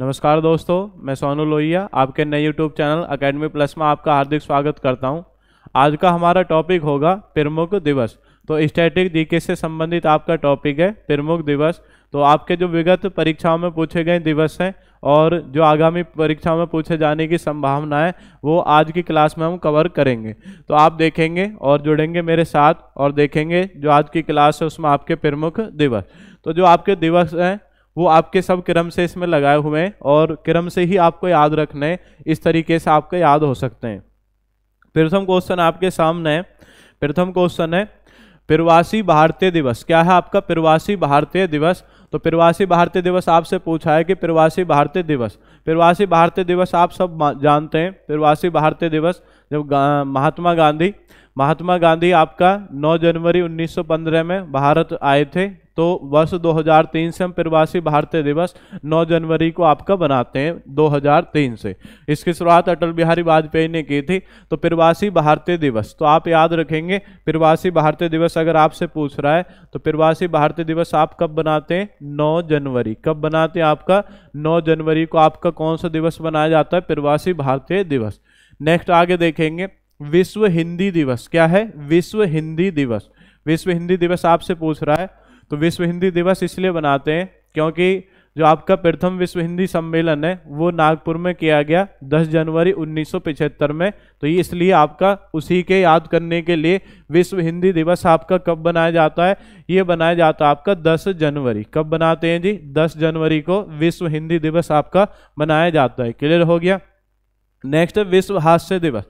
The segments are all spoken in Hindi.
नमस्कार दोस्तों मैं सोनू लोहिया आपके नए यूट्यूब चैनल अकेडमी प्लस में आपका हार्दिक स्वागत करता हूं। आज का हमारा टॉपिक होगा प्रमुख दिवस तो स्टैटिक जीके से संबंधित आपका टॉपिक है प्रमुख दिवस तो आपके जो विगत परीक्षाओं में पूछे गए दिवस हैं और जो आगामी परीक्षाओं में पूछे जाने की संभावना है वो आज की क्लास में हम कवर करेंगे तो आप देखेंगे और जुड़ेंगे मेरे साथ और देखेंगे जो आज की क्लास है उसमें आपके प्रमुख दिवस तो जो आपके दिवस हैं वो आपके सब क्रम से इसमें लगाए हुए हैं और क्रम से ही आपको याद रखना है इस तरीके से आपको याद हो सकते हैं प्रथम क्वेश्चन आपके सामने है प्रथम क्वेश्चन है प्रवासी भारतीय दिवस क्या है आपका प्रवासी भारतीय दिवस तो प्रवासी भारतीय दिवस आपसे पूछा है कि प्रवासी भारतीय दिवस प्रवासी भारतीय दिवस आप सब जानते हैं प्रवासी भारतीय दिवस जब गा, महात्मा गांधी महात्मा गांधी आपका 9 जनवरी 1915 में भारत आए थे तो वर्ष 2003 से हम प्रवासी भारतीय दिवस 9 जनवरी को आपका बनाते हैं 2003 से इसकी शुरुआत अटल बिहारी वाजपेयी ने की थी तो प्रवासी भारतीय दिवस तो आप याद रखेंगे प्रवासी भारतीय दिवस अगर आपसे पूछ रहा है तो प्रवासी भारतीय दिवस आप कब बनाते हैं 9 जनवरी कब बनाते हैं आपका 9 जनवरी को आपका कौन सा दिवस बनाया जाता है प्रवासी भारतीय दिवस नेक्स्ट आगे देखेंगे विश्व हिंदी दिवस क्या है विश्व हिंदी दिवस विश्व हिंदी दिवस आपसे पूछ रहा है तो विश्व हिंदी दिवस इसलिए बनाते हैं क्योंकि जो आपका प्रथम विश्व हिंदी सम्मेलन है वो नागपुर में किया गया 10 जनवरी 1975 में तो ये इसलिए आपका उसी के याद करने के लिए विश्व हिंदी दिवस आपका कब बनाया जाता है ये बनाया जाता है आपका 10 जनवरी कब बनाते हैं जी 10 जनवरी को विश्व हिंदी दिवस आपका मनाया जाता है क्लियर हो गया नेक्स्ट विश्व हास्य दिवस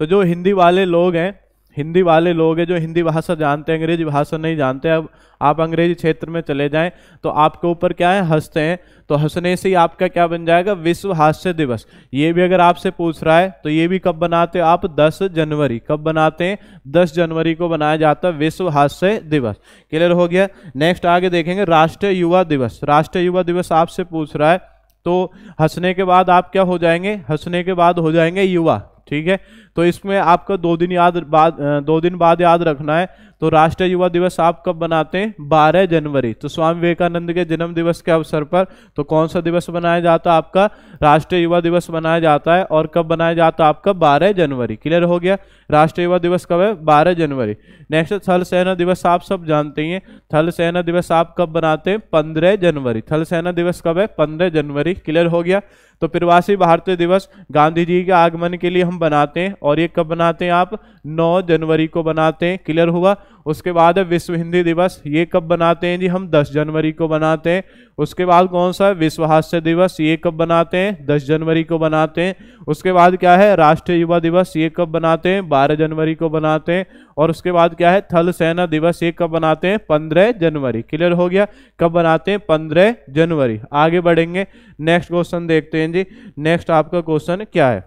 तो जो हिंदी वाले लोग हैं हिंदी वाले लोग हैं जो हिंदी भाषा जानते हैं अंग्रेजी भाषा नहीं जानते अब आप अंग्रेजी क्षेत्र में चले जाएं तो आपके ऊपर क्या है हंसते हैं तो हंसने से ही आपका क्या बन जाएगा विश्व हास्य दिवस ये भी अगर आपसे पूछ रहा है तो ये भी कब बनाते हैं आप 10 जनवरी कब बनाते हैं 10 जनवरी को बनाया जाता है विश्व हास्य दिवस क्लियर हो गया नेक्स्ट आगे देखेंगे राष्ट्रीय युवा दिवस राष्ट्रीय युवा दिवस आपसे पूछ रहा है तो हंसने के बाद आप क्या हो जाएंगे हंसने के बाद हो जाएंगे युवा ठीक है तो इसमें आपका दो दिन याद बाद दो दिन बाद याद रखना है तो राष्ट्रीय युवा दिवस आप कब बनाते हैं 12 जनवरी तो स्वामी विवेकानंद के जन्म दिवस के अवसर पर तो कौन सा दिवस बनाया जाता है आपका राष्ट्रीय युवा दिवस बनाया जाता है और कब बनाया जाता है आपका 12 जनवरी क्लियर हो गया राष्ट्रीय युवा दिवस कब है बारह जनवरी नेक्स्ट थल सेना दिवस आप सब जानते हैं थल सेना दिवस आप कब बनाते हैं पंद्रह जनवरी थल सेना दिवस कब है पंद्रह जनवरी क्लियर हो गया तो प्रवासी भारतीय दिवस गांधी जी के आगमन के लिए हम बनाते हैं और ये कब बनाते हैं आप 9 जनवरी को बनाते हैं क्लियर हुआ उसके बाद है विश्व हिंदी दिवस ये कब बनाते हैं जी हम 10 जनवरी को बनाते हैं उसके बाद कौन सा विश्व हास्य दिवस ये कब बनाते हैं 10 जनवरी को बनाते हैं उसके बाद क्या है राष्ट्रीय युवा दिवस ये कब बनाते हैं बारह जनवरी को बनाते हैं और उसके बाद क्या है थल सेना दिवस ये कब बनाते हैं पंद्रह जनवरी क्लियर हो गया कब बनाते हैं पंद्रह जनवरी आगे बढ़ेंगे नेक्स्ट क्वेश्चन देखते हैं जी नेक्स्ट आपका क्वेश्चन क्या है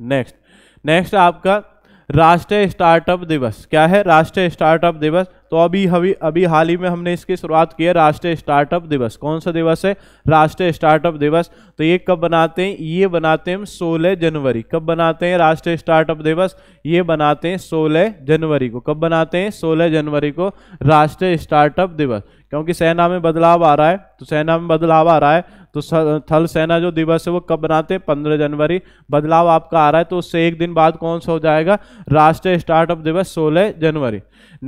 नेक्स्ट नेक्स्ट आपका राष्ट्रीय स्टार्टअप दिवस क्या है राष्ट्रीय स्टार्टअप दिवस तो अभी अभी अभी हाल ही में हमने इसकी शुरुआत की है राष्ट्रीय स्टार्टअप दिवस कौन सा दिवस है राष्ट्रीय स्टार्टअप दिवस तो ये कब बनाते हैं ये बनाते हैं सोलह जनवरी कब बनाते हैं राष्ट्रीय स्टार्टअप दिवस ये बनाते हैं सोलह जनवरी को कब बनाते हैं सोलह जनवरी को राष्ट्रीय स्टार्टअप दिवस क्योंकि सेना में बदलाव आ रहा है तो सेना में बदलाव आ रहा है तो थल सेना जो दिवस है वो कब बनाते हैं पंद्रह जनवरी बदलाव आपका आ रहा है तो उससे एक दिन बाद कौन सा हो जाएगा राष्ट्रीय स्टार्टअप दिवस सोलह जनवरी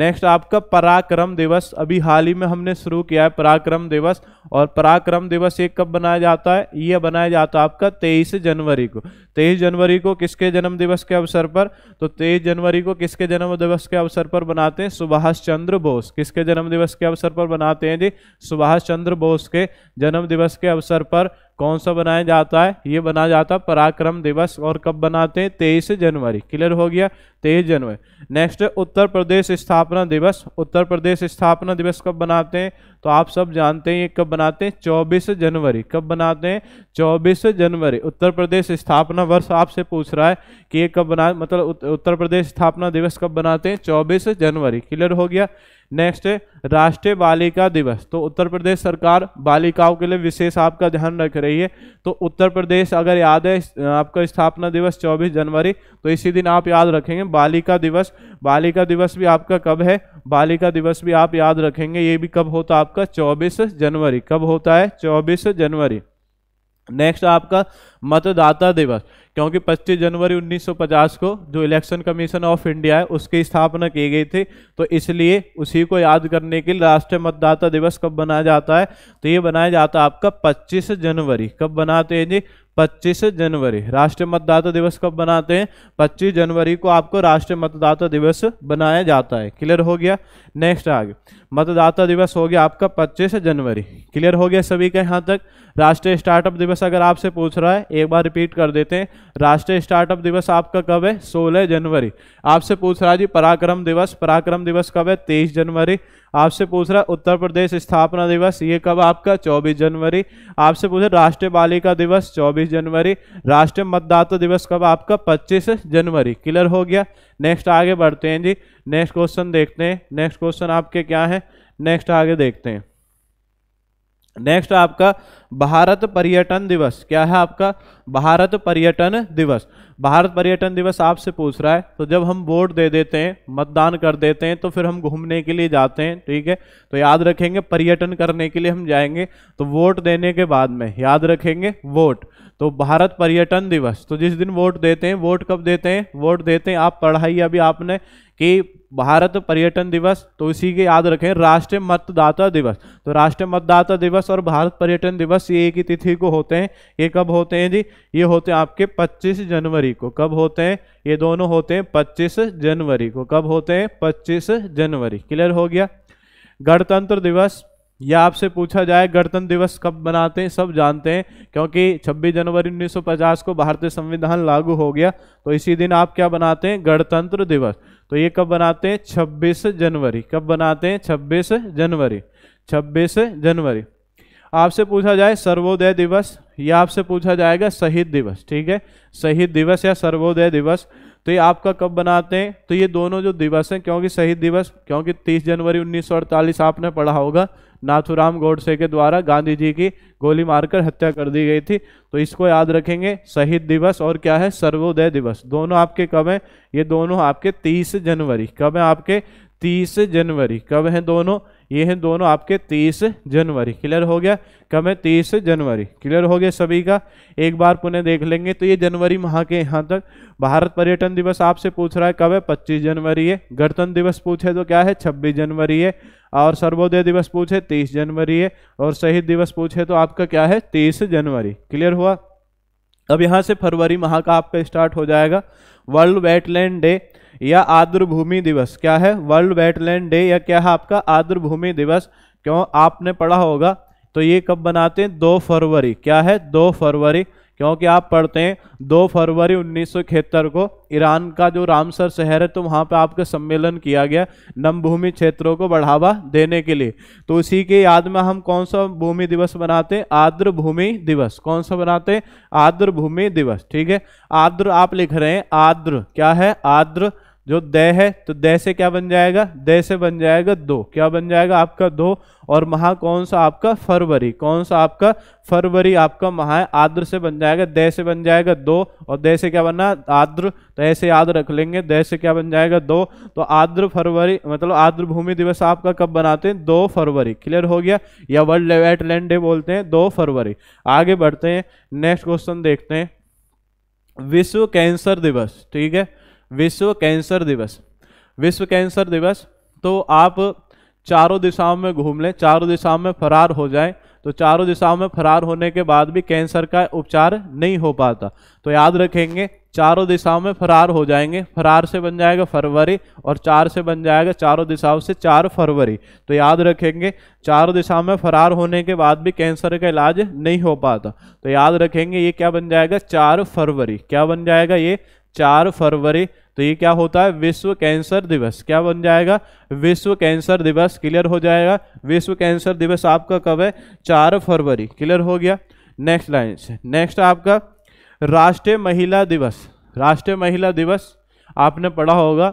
नेक्स्ट आपका पराक्रम दिवस अभी हाल ही में हमने शुरू किया है पराक्रम दिवस और पराक्रम दिवस ये कब बनाया जाता है ये बनाया जाता है आपका तेईस जनवरी को तेईस जनवरी को किसके जन्म दिवस के अवसर पर तो तेईस जनवरी को किसके जन्म दिवस के अवसर पर बनाते हैं सुभाष चंद्र बोस किसके जन्म दिवस के अवसर पर बनाते हैं जी सुभाष चंद्र बोस के जन्म दिवस के अवसर पर कौन सा बनाया जाता है ये बना जाता है पराक्रम दिवस और कब बनाते हैं तेईस जनवरी क्लियर हो गया तेईस जनवरी नेक्स्ट उत्तर प्रदेश स्थापना दिवस उत्तर प्रदेश स्थापना दिवस कब बनाते हैं तो आप सब जानते हैं ये कब बनाते हैं चौबीस जनवरी कब बनाते हैं चौबीस जनवरी उत्तर प्रदेश स्थापना वर्ष आपसे पूछ रहा है कि ये कब बना मतलब उत्तर प्रदेश स्थापना दिवस कब बनाते हैं चौबीस जनवरी क्लियर हो गया नेक्स्ट राष्ट्रीय बालिका दिवस तो उत्तर प्रदेश सरकार बालिकाओं के लिए विशेष आपका ध्यान रख रही है तो उत्तर प्रदेश अगर याद है आपका स्थापना दिवस 24 जनवरी तो इसी दिन आप याद रखेंगे बालिका दिवस बालिका दिवस भी आपका कब है बालिका दिवस भी आप याद रखेंगे ये भी कब होता है आपका 24 जनवरी कब होता है 24 जनवरी नेक्स्ट आपका मतदाता दिवस क्योंकि 25 जनवरी 1950 को जो इलेक्शन कमीशन ऑफ इंडिया है उसकी स्थापना की गई थी तो इसलिए उसी को याद करने के लिए राष्ट्रीय मतदाता दिवस कब बनाया जाता है तो ये बनाया जाता है आपका 25 जनवरी कब बनाते हैं जी 25 जनवरी राष्ट्रीय मतदाता दिवस कब बनाते हैं 25 जनवरी को आपको राष्ट्रीय मतदाता दिवस बनाया जाता है क्लियर हो गया नेक्स्ट आगे मतदाता दिवस हो गया आपका 25 जनवरी क्लियर हो गया सभी का यहाँ तक राष्ट्रीय स्टार्टअप दिवस अगर आपसे पूछ रहा है एक बार रिपीट कर देते हैं राष्ट्रीय स्टार्टअप दिवस आपका कब है सोलह जनवरी आपसे पूछ रहा है जी पराक्रम दिवस पराक्रम दिवस कब है तेईस जनवरी आपसे पूछ रहा है उत्तर प्रदेश स्थापना दिवस ये कब आपका 24 जनवरी आपसे पूछ रहा राष्ट्रीय बालिका दिवस 24 जनवरी राष्ट्रीय मतदाता दिवस कब आपका 25 जनवरी क्लियर हो गया नेक्स्ट आगे बढ़ते हैं जी नेक्स्ट क्वेश्चन देखते हैं नेक्स्ट क्वेश्चन आपके क्या है नेक्स्ट आगे देखते हैं नेक्स्ट आपका भारत पर्यटन दिवस क्या है आपका भारत पर्यटन दिवस भारत पर्यटन दिवस आपसे पूछ रहा है तो जब हम वोट दे देते हैं मतदान कर देते हैं तो फिर हम घूमने के लिए जाते हैं ठीक है तो याद रखेंगे पर्यटन करने के लिए हम जाएंगे तो वोट देने के बाद में याद रखेंगे वोट तो भारत पर्यटन दिवस तो जिस दिन वोट देते हैं वोट कब देते हैं वोट देते हैं आप पढ़ाई अभी आपने कि भारत पर्यटन दिवस तो इसी के याद रखें राष्ट्रीय मतदाता दिवस तो राष्ट्रीय मतदाता दिवस और भारत पर्यटन दिवस ये एक ही तिथि को होते हैं ये कब होते हैं जी ये होते हैं आपके 25 जनवरी को कब होते हैं ये दोनों होते हैं 25 जनवरी को कब होते हैं 25 जनवरी क्लियर हो गया गणतंत्र दिवस यह आपसे पूछा जाए गणतंत्र दिवस कब मनाते हैं सब जानते हैं क्योंकि 26 जनवरी 1950 को भारतीय संविधान लागू हो गया तो इसी दिन आप क्या बनाते हैं गणतंत्र दिवस तो ये कब बनाते हैं 26 जनवरी कब बनाते हैं 26 जनवरी 26 जनवरी आपसे पूछा जाए सर्वोदय दिवस या आपसे पूछा जाएगा शहीद दिवस ठीक है शहीद दिवस या सर्वोदय दिवस तो ये आपका कब बनाते हैं तो ये दोनों जो दिवस हैं क्योंकि शहीद दिवस क्योंकि 30 जनवरी 1948 आपने पढ़ा होगा नाथुराम गोडसे के द्वारा गांधी जी की गोली मारकर हत्या कर दी गई थी तो इसको याद रखेंगे शहीद दिवस और क्या है सर्वोदय दिवस दोनों आपके कब हैं ये दोनों आपके तीस जनवरी कब हैं आपके तीस जनवरी कब हैं दोनों ये हैं दोनों आपके 30 जनवरी क्लियर हो गया कब है 30 जनवरी क्लियर हो गया सभी का एक बार पुनः देख लेंगे तो ये जनवरी माह के यहाँ तक भारत पर्यटन दिवस आपसे पूछ रहा है कब है 25 जनवरी है गणतंत्र दिवस पूछे तो क्या है 26 जनवरी है और सर्वोदय दिवस पूछे 30 जनवरी है और शहीद दिवस पूछे तो आपका क्या है तीस जनवरी क्लियर हुआ अब यहाँ से फरवरी माह का आपका स्टार्ट हो जाएगा वर्ल्ड वेटलैंड डे या भूमि दिवस क्या है वर्ल्ड वेटलैंड डे या क्या है आपका भूमि दिवस क्यों आपने पढ़ा होगा तो ये कब बनाते हैं दो फरवरी क्या है दो फरवरी क्योंकि आप पढ़ते हैं दो फरवरी उन्नीस को ईरान का जो रामसर शहर है तो वहाँ पे आपका सम्मेलन किया गया नमभूमि क्षेत्रों को बढ़ावा देने के लिए तो उसी के याद में हम कौन सा भूमि दिवस बनाते हैं आर्द्र भूमि दिवस कौन सा बनाते हैं आर्द्र भूमि दिवस ठीक है आर्द्र आप लिख रहे हैं आर्द्र क्या है आर्द्र जो द है तो द से क्या बन जाएगा द से बन जाएगा दो क्या बन जाएगा आपका दो और महा कौन सा आपका फरवरी कौन सा आपका फरवरी आपका महा है आद्र से बन जाएगा द से बन जाएगा दो और दह से क्या बनना आद्र तो ऐसे याद रख लेंगे दह से क्या बन जाएगा दो तो आद्र फरवरी मतलब आद्र भूमि दिवस आपका कब बनाते हैं दो फरवरी क्लियर हो गया या वर्ल्ड वेटलैंड डे बोलते हैं दो फरवरी आगे बढ़ते हैं नेक्स्ट क्वेश्चन देखते हैं विश्व कैंसर दिवस ठीक है विश्व कैंसर दिवस विश्व कैंसर दिवस तो आप चारों दिशाओं में घूम लें चारों दिशाओं में फरार हो जाएं तो चारों दिशाओं में फरार होने के बाद भी कैंसर का उपचार नहीं हो पाता तो याद रखेंगे चारों दिशाओं में फरार हो जाएंगे फरार से बन जाएगा फरवरी और चार से बन जाएगा चारों दिशाओं से चार फरवरी तो याद रखेंगे चारों दिशाओं में फरार होने के बाद भी कैंसर का इलाज नहीं हो पाता तो याद रखेंगे ये क्या बन जाएगा चार फरवरी क्या बन जाएगा ये चार फरवरी तो ये क्या होता है विश्व कैंसर दिवस क्या बन जाएगा विश्व कैंसर दिवस क्लियर हो जाएगा विश्व कैंसर दिवस आपका कब है चार फरवरी क्लियर हो गया नेक्स्ट लाइन से नेक्स्ट आपका राष्ट्रीय महिला दिवस राष्ट्रीय महिला दिवस आपने पढ़ा होगा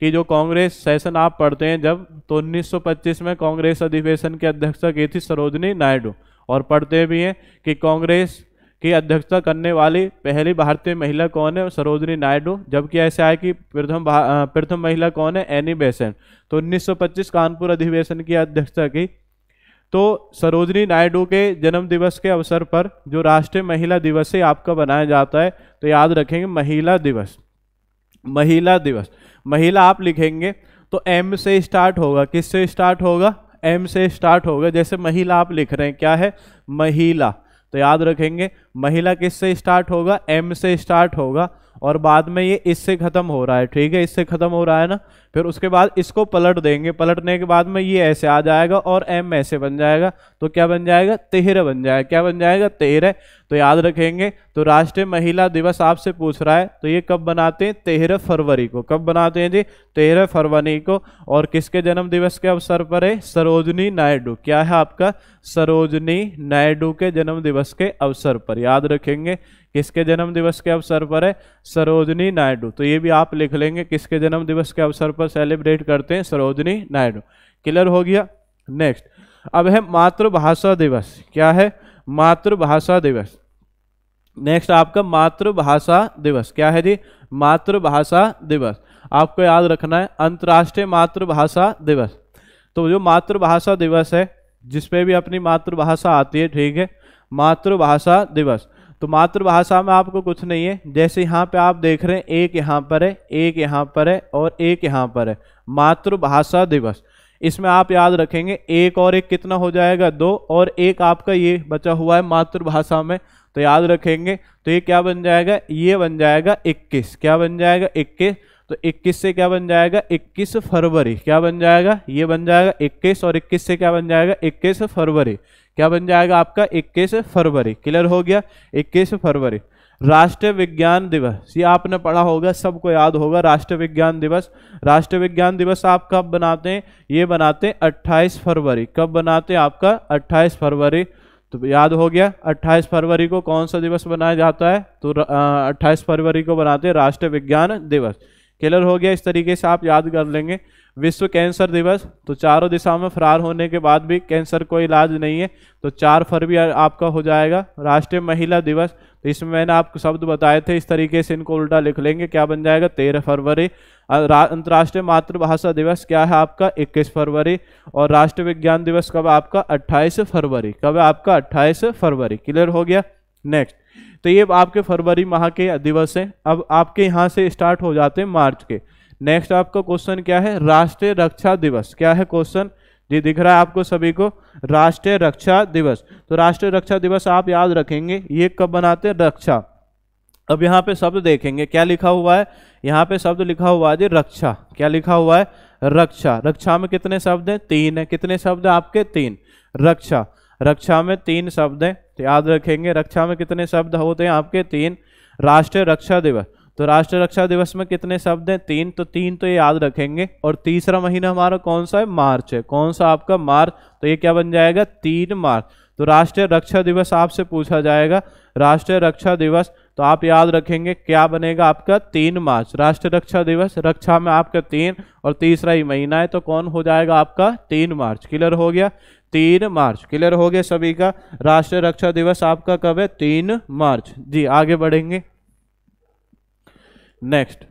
कि जो कांग्रेस सेशन आप पढ़ते हैं जब तो 1925 में कांग्रेस अधिवेशन की अध्यक्षता की थी सरोजनी नायडू और पढ़ते भी हैं कि कांग्रेस की अध्यक्षता करने वाली पहली भारतीय महिला कौन है सरोजनी नायडू जबकि ऐसे आए कि प्रथम प्रथम महिला कौन है एनी बेसेंट तो 1925 कानपुर अधिवेशन की अध्यक्षता की तो सरोजनी नायडू के जन्म दिवस के अवसर पर जो राष्ट्रीय महिला दिवस है आपका बनाया जाता है तो याद रखेंगे महिला दिवस महिला दिवस महिला आप लिखेंगे तो एम से स्टार्ट होगा किस से स्टार्ट होगा एम से स्टार्ट होगा जैसे महिला आप लिख रहे हैं क्या है महिला तो याद रखेंगे महिला किससे स्टार्ट होगा एम से स्टार्ट होगा और बाद में ये इससे ख़त्म हो रहा है ठीक है इससे ख़त्म हो रहा है ना फिर उसके बाद इसको पलट देंगे पलटने के बाद में ये ऐसे आ जाएगा और एम ऐसे बन जाएगा तो क्या बन जाएगा तेहर बन जाएगा क्या बन जाएगा तेहर तो याद रखेंगे तो राष्ट्रीय महिला दिवस आपसे पूछ रहा है तो ये कब बनाते हैं तेरह फरवरी को कब बनाते हैं जी तेरह फरवरी को और किसके जन्म दिवस के अवसर पर है सरोजनी नायडू क्या है आपका सरोजनी नायडू के जन्म दिवस के अवसर पर याद रखेंगे किसके जन्म दिवस के अवसर पर है सरोजनी नायडू तो ये भी आप लिख लेंगे किसके जन्म दिवस के अवसर पर सेलिब्रेट करते हैं सरोजनी नायडू क्लियर हो गया नेक्स्ट अब है मातृभाषा दिवस क्या है मातृभाषा दिवस नेक्स्ट आपका मातृभाषा दिवस क्या है जी मातृभाषा दिवस आपको याद रखना है अंतर्राष्ट्रीय मातृभाषा दिवस तो जो मातृभाषा दिवस है जिसपे भी अपनी मातृभाषा आती है ठीक है मातृभाषा दिवस तो मातृभाषा में आपको कुछ नहीं है जैसे यहाँ पे आप देख रहे हैं एक यहाँ पर है एक यहाँ पर है और एक यहाँ पर है मातृभाषा दिवस इसमें आप याद रखेंगे एक और एक कितना हो जाएगा दो और एक आपका ये बचा हुआ है मातृभाषा में तो याद रखेंगे तो ये क्या बन जाएगा ये बन जाएगा इक्कीस क्या बन जाएगा इक्कीस तो 21 से क्या बन जाएगा 21 फरवरी क्या बन जाएगा ये बन जाएगा 21 और 21 से क्या बन जाएगा 21 फरवरी क्या बन जाएगा आपका 21 फरवरी क्लियर हो गया 21 फरवरी राष्ट्रीय विज्ञान दिवस ये आपने पढ़ा होगा सबको याद होगा राष्ट्रीय विज्ञान दिवस राष्ट्रीय विज्ञान दिवस आप कब बनाते हैं ये बनाते हैं 28 फरवरी कब बनाते हैं आपका 28 फरवरी तो याद हो गया 28 फरवरी को कौन सा दिवस बनाया जाता है तो 28 फरवरी को बनाते हैं राष्ट्रीय विज्ञान दिवस क्लियर हो गया इस तरीके से आप याद कर लेंगे विश्व कैंसर दिवस तो चारों दिशाओं में फरार होने के बाद भी कैंसर कोई इलाज नहीं है तो चार फरवरी आपका हो जाएगा राष्ट्रीय महिला दिवस तो इसमें मैंने आपको शब्द बताए थे इस तरीके से इनको उल्टा लिख लेंगे क्या बन जाएगा तेरह फरवरी अंतर्राष्ट्रीय मातृभाषा दिवस क्या है आपका इक्कीस फरवरी और राष्ट्रीय विज्ञान दिवस कब आपका अट्ठाईस फरवरी कब आपका अट्ठाईस फरवरी क्लियर हो गया नेक्स्ट तो ये आपके फरवरी माह के दिवस हैं अब आपके यहाँ से स्टार्ट हो जाते हैं मार्च के नेक्स्ट आपका क्वेश्चन क्या है राष्ट्रीय रक्षा दिवस क्या है क्वेश्चन जी दिख रहा है आपको सभी को राष्ट्रीय रक्षा दिवस तो राष्ट्रीय रक्षा दिवस आप याद रखेंगे ये कब बनाते हैं रक्षा अब यहाँ पे शब्द देखेंगे क्या लिखा हुआ है यहाँ पे शब्द लिखा हुआ है जी रक्षा क्या लिखा हुआ है रक्षा रक्षा में कितने शब्द हैं तीन है कितने शब्द आपके तीन रक्षा रक्षा में तीन शब्द हैं तो याद रखेंगे रक्षा में कितने शब्द होते हैं आपके तीन राष्ट्रीय रक्षा दिवस तो राष्ट्रीय रक्षा दिवस में कितने शब्द हैं तीन तो तीन तो ये याद रखेंगे और तीसरा महीना हमारा कौन सा है मार्च है कौन सा आपका मार्च तो ये क्या बन जाएगा तीन मार्च तो राष्ट्रीय रक्षा दिवस आपसे पूछा जाएगा राष्ट्रीय रक्षा दिवस तो आप याद रखेंगे क्या बनेगा आपका तीन मार्च राष्ट्रीय रक्षा दिवस रक्षा में आपका तीन और तीसरा ही महीना है तो कौन हो जाएगा आपका तीन मार्च क्लियर हो गया तीन मार्च क्लियर हो गया सभी का राष्ट्रीय रक्षा दिवस आपका कब है तीन मार्च जी आगे बढ़ेंगे नेक्स्ट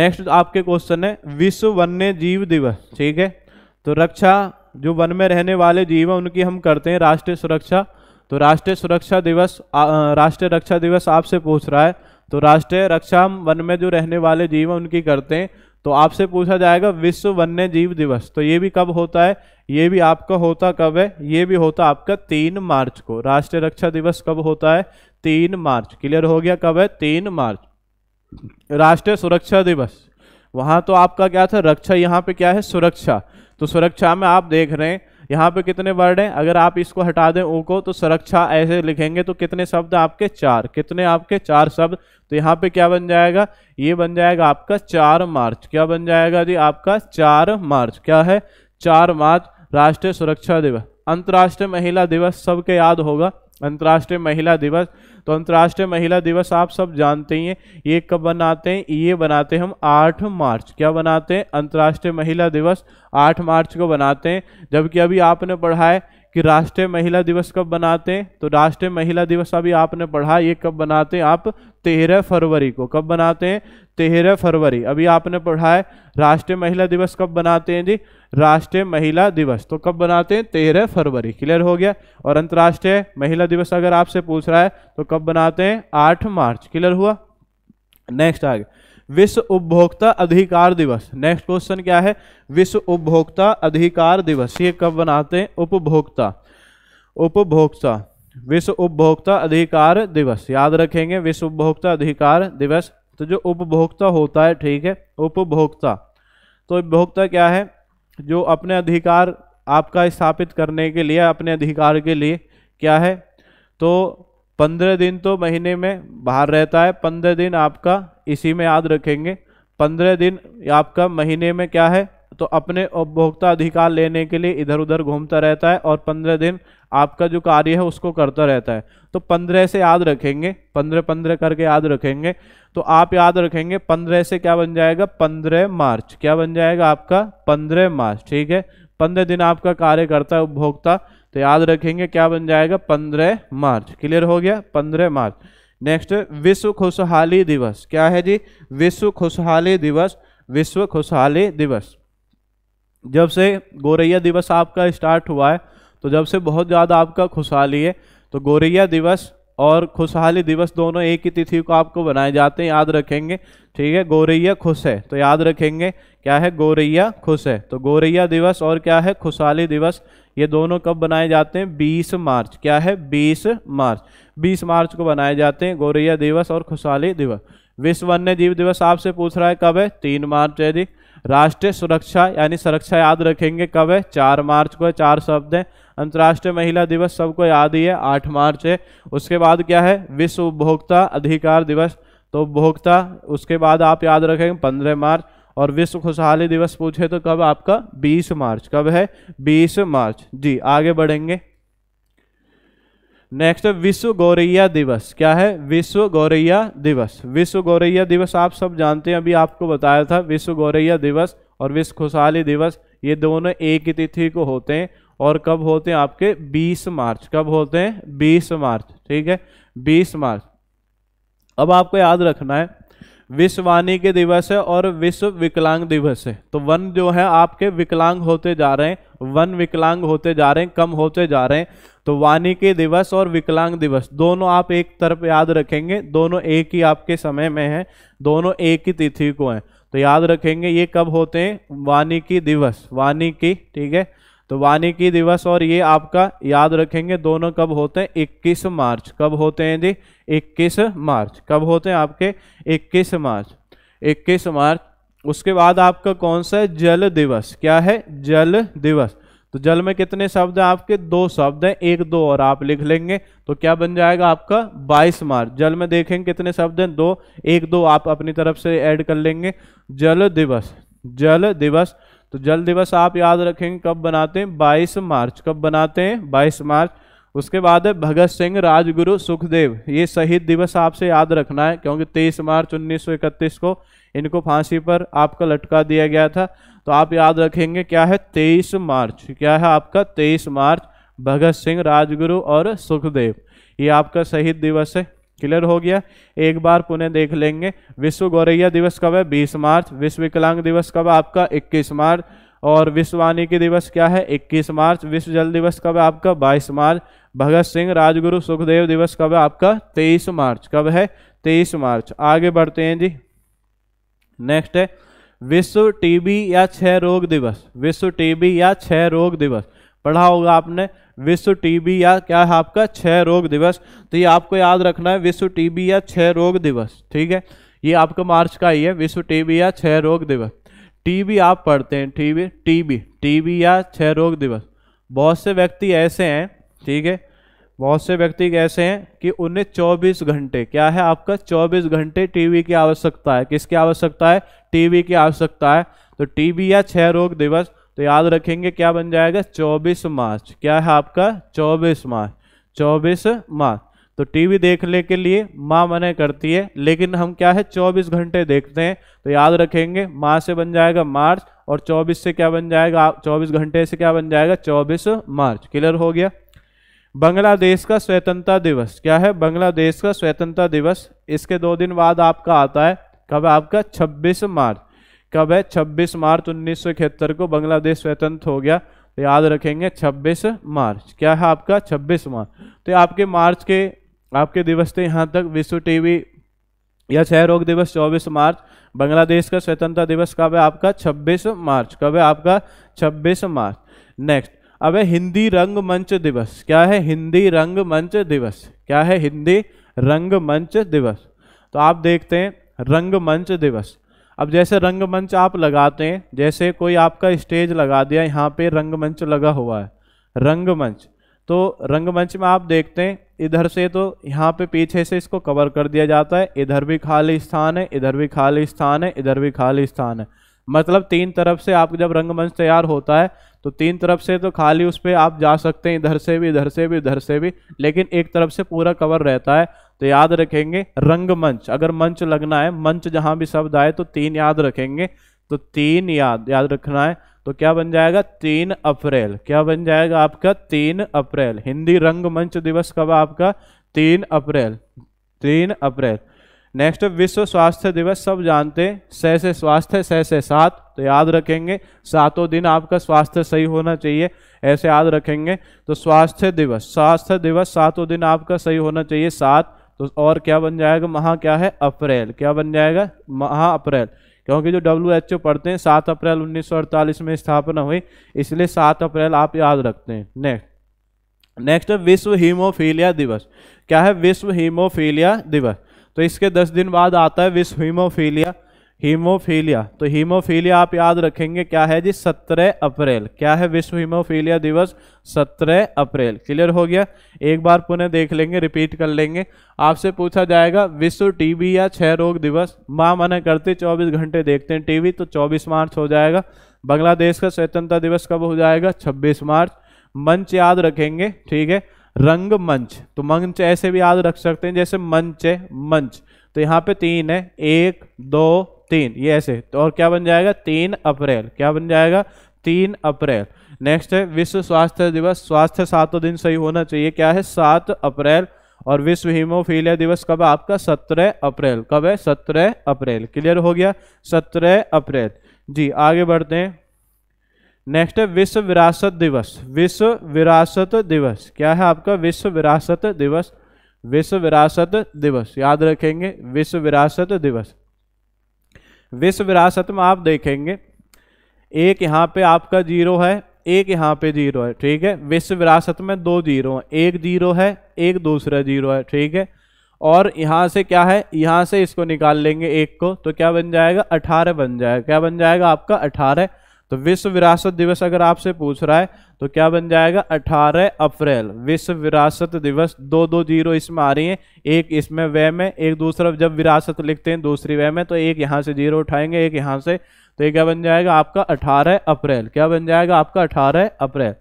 नेक्स्ट आपके क्वेश्चन है विश्व वन्य जीव दिवस ठीक है तो रक्षा जो वन में रहने वाले जीव है उनकी हम करते हैं राष्ट्रीय सुरक्षा तो राष्ट्रीय सुरक्षा दिवस राष्ट्रीय रक्षा दिवस आपसे पूछ रहा है तो राष्ट्रीय रक्षा हम वन में जो रहने वाले जीव है उनकी करते हैं तो आपसे पूछा जाएगा विश्व वन्य जीव दिवस तो ये भी कब होता है ये भी आपका होता कब है ये भी होता आपका तीन मार्च को राष्ट्रीय रक्षा दिवस कब होता है तीन मार्च क्लियर हो गया कब है तीन मार्च राष्ट्रीय सुरक्षा दिवस वहां तो आपका क्या था रक्षा यहाँ पे क्या है सुरक्षा तो सुरक्षा में आप देख रहे हैं यहाँ पे कितने वर्ड हैं अगर आप इसको हटा दें ओ को तो सुरक्षा ऐसे लिखेंगे तो कितने शब्द आपके चार कितने आपके चार शब्द तो यहाँ पे क्या बन जाएगा ये बन जाएगा आपका चार मार्च क्या बन जाएगा जी आपका चार मार्च क्या है चार मार्च राष्ट्रीय सुरक्षा दिवस अंतर्राष्ट्रीय महिला दिवस सबके याद होगा अंतर्राष्ट्रीय महिला दिवस तो अंतर्राष्ट्रीय महिला दिवस आप सब जानते ही हैं ये कब बनाते हैं ये बनाते हैं हम आठ मार्च क्या बनाते हैं अंतर्राष्ट्रीय महिला दिवस आठ मार्च को बनाते हैं जबकि अभी आपने पढ़ा है कि राष्ट्रीय महिला दिवस कब बनाते हैं तो राष्ट्रीय महिला दिवस अभी आपने पढ़ा ये कब बनाते हैं आप तेरह फरवरी को कब बनाते हैं तेरह फरवरी अभी आपने पढ़ा है राष्ट्रीय महिला दिवस कब बनाते हैं जी राष्ट्रीय महिला दिवस तो कब बनाते हैं तेरह फरवरी क्लियर हो गया और अंतर्राष्ट्रीय महिला दिवस अगर आपसे पूछ रहा है तो कब बनाते हैं आठ मार्च क्लियर हुआ नेक्स्ट आगे विश्व उपभोक्ता अधिकार दिवस नेक्स्ट क्वेश्चन क्या है विश्व उपभोक्ता अधिकार दिवस ये कब बनाते हैं उपभोक्ता उपभोक्ता विश्व उपभोक्ता अधिकार दिवस याद रखेंगे विश्व उपभोक्ता अधिकार दिवस तो जो उपभोक्ता होता है ठीक है उपभोक्ता तो उपभोक्ता क्या है जो अपने अधिकार आपका स्थापित करने के लिए अपने अधिकार के लिए क्या है तो पंद्रह दिन तो महीने में बाहर रहता है पंद्रह दिन आपका इसी में याद रखेंगे पंद्रह दिन आपका महीने में क्या है तो अपने उपभोक्ता अधिकार लेने के लिए इधर उधर घूमता रहता है और पंद्रह दिन आपका जो कार्य है उसको करता रहता है तो पंद्रह से याद रखेंगे पंद्रह पंद्रह करके याद रखेंगे तो आप याद रखेंगे पंद्रह से क्या बन जाएगा पंद्रह मार्च क्या बन जाएगा आपका पंद्रह मार्च ठीक है पंद्रह दिन आपका कार्य करता है उपभोक्ता तो याद रखेंगे क्या बन जाएगा पंद्रह मार्च क्लियर हो गया पंद्रह मार्च नेक्स्ट विश्व खुशहाली दिवस क्या है जी विश्व खुशहाली दिवस विश्व खुशहाली दिवस जब से गौरैया दिवस आपका स्टार्ट हुआ है तो जब से बहुत ज़्यादा आपका खुशहाली है तो गौरैया दिवस और खुशहाली दिवस दोनों एक ही तिथि को आपको बनाए जाते हैं याद रखेंगे ठीक है गौरैया खुश है तो याद रखेंगे क्या है गौरैया खुश है तो गौरैया दिवस और क्या है खुशहाली दिवस ये दोनों कब बनाए जाते हैं 20 मार्च क्या है 20 मार्च 20 मार्च को बनाए जाते हैं गौरैया दिवस और खुशहाली दिवस विश्व वन्य जीव दिवस आपसे पूछ रहा है कब है तीन मार्च है जी राष्ट्रीय सुरक्षा यानी सुरक्षा याद रखेंगे कब है चार मार्च को है चार शब्द हैं अंतर्राष्ट्रीय महिला दिवस सबको याद ही है आठ मार्च है उसके बाद क्या है विश्व उपभोक्ता अधिकार दिवस तो उपभोक्ता उसके बाद आप याद रखेंगे पंद्रह मार्च और विश्व खुशहाली दिवस पूछे तो कब आपका 20 मार्च कब है 20 मार्च जी आगे बढ़ेंगे नेक्स्ट विश्व गौरैया दिवस क्या है विश्व गौरैया दिवस विश्व गौरैया दिवस आप सब जानते हैं अभी आपको बताया था विश्व गौरैया दिवस और विश्व खुशहाली दिवस ये दोनों एक ही तिथि को होते हैं और कब होते हैं आपके 20 मार्च कब होते हैं 20 मार्च ठीक है 20 मार्च अब आपको याद रखना है विश्व के दिवस है और विश्व विकलांग दिवस है तो वन जो है आपके विकलांग होते जा रहे हैं वन विकलांग होते जा रहे हैं कम होते जा रहे हैं तो वाणी के दिवस और विकलांग दिवस दोनों आप एक तरफ याद रखेंगे दोनों एक ही आपके समय में है दोनों एक ही तिथि को हैं तो याद रखेंगे ये कब होते हैं वाणी की दिवस वाणी की ठीक है तो की दिवस और ये आपका याद रखेंगे दोनों कब होते हैं 21 मार्च कब होते हैं जी इक्कीस मार्च कब होते हैं आपके इक्कीस मार्च इक्कीस मार्च उसके बाद आपका कौन सा है जल दिवस क्या है जल दिवस तो जल में कितने शब्द हैं आपके दो शब्द हैं एक दो और आप लिख लेंगे तो क्या बन जाएगा आपका 22 मार्च जल में देखेंगे कितने शब्द हैं दो एक दो आप अपनी तरफ से ऐड कर लेंगे जल दिवस जल दिवस तो जल दिवस आप याद रखेंगे कब बनाते हैं 22 मार्च कब बनाते हैं 22 मार्च उसके बाद है भगत सिंह राजगुरु सुखदेव ये शहीद दिवस आपसे याद रखना है क्योंकि 23 मार्च 1931 को इनको फांसी पर आपका लटका दिया गया था तो आप याद रखेंगे क्या है 23 मार्च क्या है आपका 23 मार्च भगत सिंह राजगुरु और सुखदेव ये आपका शहीद दिवस है क्लियर हो गया एक बार पुनः देख लेंगे विश्व गौरैया दिवस कब है बीस मार्च विश्व विकलांग दिवस कब है आपका इक्कीस मार्च और विश्व वानिकी दिवस क्या है 21 मार्च विश्व जल दिवस कब है आपका 22 मार्च भगत सिंह राजगुरु सुखदेव दिवस कब है आपका तेईस मार्च कब है तेईस मार्च आगे बढ़ते हैं जी नेक्स्ट है विश्व टीबी या छह रोग दिवस विश्व टीबी या छह रोग दिवस पढ़ा होगा आपने विश्व टीबी या क्या है आपका छह रोग दिवस तो ये आपको याद रखना है विश्व टीबी या छह रोग दिवस ठीक है ये आपका मार्च का ही है विश्व टीबी या छह रोग दिवस टीबी आप पढ़ते हैं टीबी टीबी टीबी या छह रोग दिवस बहुत से व्यक्ति ऐसे हैं ठीक है बहुत से व्यक्ति ऐसे हैं कि उन्हें 24 घंटे क्या है आपका 24 घंटे टीवी की आवश्यकता है किसकी आवश्यकता है टीवी की आवश्यकता है तो टीवी या क्षय रोग दिवस तो याद रखेंगे क्या बन जाएगा 24 मार्च क्या है आपका 24 मार्च 24 मार्च तो टीवी देखने के लिए माँ मने करती है लेकिन हम क्या है 24 घंटे देखते हैं तो याद रखेंगे माँ से बन जाएगा मार्च और 24 से क्या बन जाएगा 24 घंटे से क्या बन जाएगा 24 मार्च क्लियर हो गया बांग्लादेश का स्वतंत्रता दिवस क्या है बांग्लादेश का स्वतंत्रता दिवस इसके दो दिन बाद आपका आता है कब है आपका 26 मार्च कब है 26 मार्च उन्नीस को बांग्लादेश स्वतंत्र हो गया तो याद रखेंगे 26 मार्च क्या है आपका 26 मार्च तो आपके मार्च के आपके दिवस थे यहाँ तक विश्व टीवी या क्षय रोग दिवस 24 मार्च बांग्लादेश का स्वतंत्रता दिवस कब है आपका 26 मार्च कब है आपका 26 मार्च नेक्स्ट अब है हिंदी रंगमंच दिवस क्या है हिंदी रंगमंच दिवस क्या है हिंदी रंगमंच दिवस तो आप देखते हैं रंगमंच दिवस अब जैसे रंगमंच आप लगाते हैं जैसे कोई आपका स्टेज लगा दिया यहाँ पे रंगमंच लगा हुआ है रंगमंच तो रंगमंच में आप देखते हैं इधर से तो यहाँ पे पीछे से इसको कवर कर दिया जाता है इधर भी खाली स्थान है इधर भी खाली स्थान है इधर भी खाली स्थान है मतलब तीन तरफ से आप जब रंगमंच तैयार होता है तो तीन तरफ से तो खाली उस पर आप जा सकते हैं इधर से भी इधर से भी इधर से भी लेकिन एक तरफ से पूरा कवर रहता है तो याद रखेंगे रंगमंच अगर मंच लगना है मंच जहाँ भी शब्द आए तो तीन याद रखेंगे तो तीन याद याद रखना है तो क्या बन जाएगा तीन अप्रैल क्या बन जाएगा आपका तीन अप्रैल हिंदी रंगमंच दिवस कब आपका तीन अप्रैल तीन अप्रैल नेक्स्ट विश्व स्वास्थ्य दिवस सब जानते हैं सह से स्वास्थ्य सह से सात तो याद रखेंगे सातों दिन आपका स्वास्थ्य सही होना चाहिए ऐसे याद रखेंगे तो स्वास्थ्य दिवस स्वास्थ्य दिवस सातों दिन आपका सही होना चाहिए सात तो और क्या बन जाएगा महा क्या है अप्रैल क्या बन जाएगा महा अप्रैल क्योंकि जो डब्ल्यू एच ओ पढ़ते हैं सात अप्रैल उन्नीस में स्थापना हुई इसलिए सात अप्रैल आप याद रखते हैं नेक्स्ट नेक्स्ट विश्व हीमोफीलिया दिवस क्या है विश्व हीमोफीलिया दिवस तो इसके दस दिन बाद आता है विश्व हीमोफीलिया हीमोफीलिया तो हीमोफीलिया आप याद रखेंगे क्या है जी 17 अप्रैल क्या है विश्व हीमोफीलिया दिवस 17 अप्रैल क्लियर हो गया एक बार पुनः देख लेंगे रिपीट कर लेंगे आपसे पूछा जाएगा विश्व टीबी या क्षय रोग दिवस माँ मन करती 24 घंटे देखते हैं टीवी तो 24 मार्च हो जाएगा बांग्लादेश का स्वतंत्रता दिवस कब हो जाएगा छब्बीस मार्च मंच याद रखेंगे ठीक है रंगमंच तो मंच ऐसे भी याद रख सकते हैं जैसे मंच है मंच तो यहाँ पे तीन है एक दो तीन ये ऐसे तो और क्या बन जाएगा तीन अप्रैल क्या बन जाएगा तीन अप्रैल नेक्स्ट है विश्व स्वास्थ्य दिवस स्वास्थ्य सातों दिन सही होना चाहिए क्या है सात अप्रैल और विश्व हीमोफीलिया दिवस कब है आपका सत्रह अप्रैल कब है सत्रह अप्रैल क्लियर हो गया सत्रह अप्रैल जी आगे बढ़ते हैं नेक्स्ट है विश्व विरासत दिवस विश्व विरासत दिवस क्या है आपका विश्व विरासत दिवस विश्व विरासत दिवस याद रखेंगे विश्व विरासत दिवस विश्व विरासत में आप देखेंगे एक यहाँ पे आपका जीरो है एक यहाँ पे जीरो है ठीक है विश्व विरासत में दो जीरो हैं एक जीरो है एक दूसरा जीरो है ठीक है और यहाँ से क्या है यहाँ से इसको निकाल लेंगे एक को तो क्या बन जाएगा अठारह बन जाएगा क्या बन जाएगा आपका अठारह तो विश्व विरासत दिवस अगर आपसे पूछ रहा है तो क्या बन जाएगा 18 अप्रैल विश्व विरासत दिवस दो दो जीरो इसमें आ रही है एक इसमें वे में एक दूसरा जब विरासत लिखते हैं दूसरी वे में तो एक यहाँ से जीरो उठाएंगे एक यहाँ से तो ये क्या बन जाएगा आपका 18 अप्रैल क्या बन जाएगा आपका 18 अप्रैल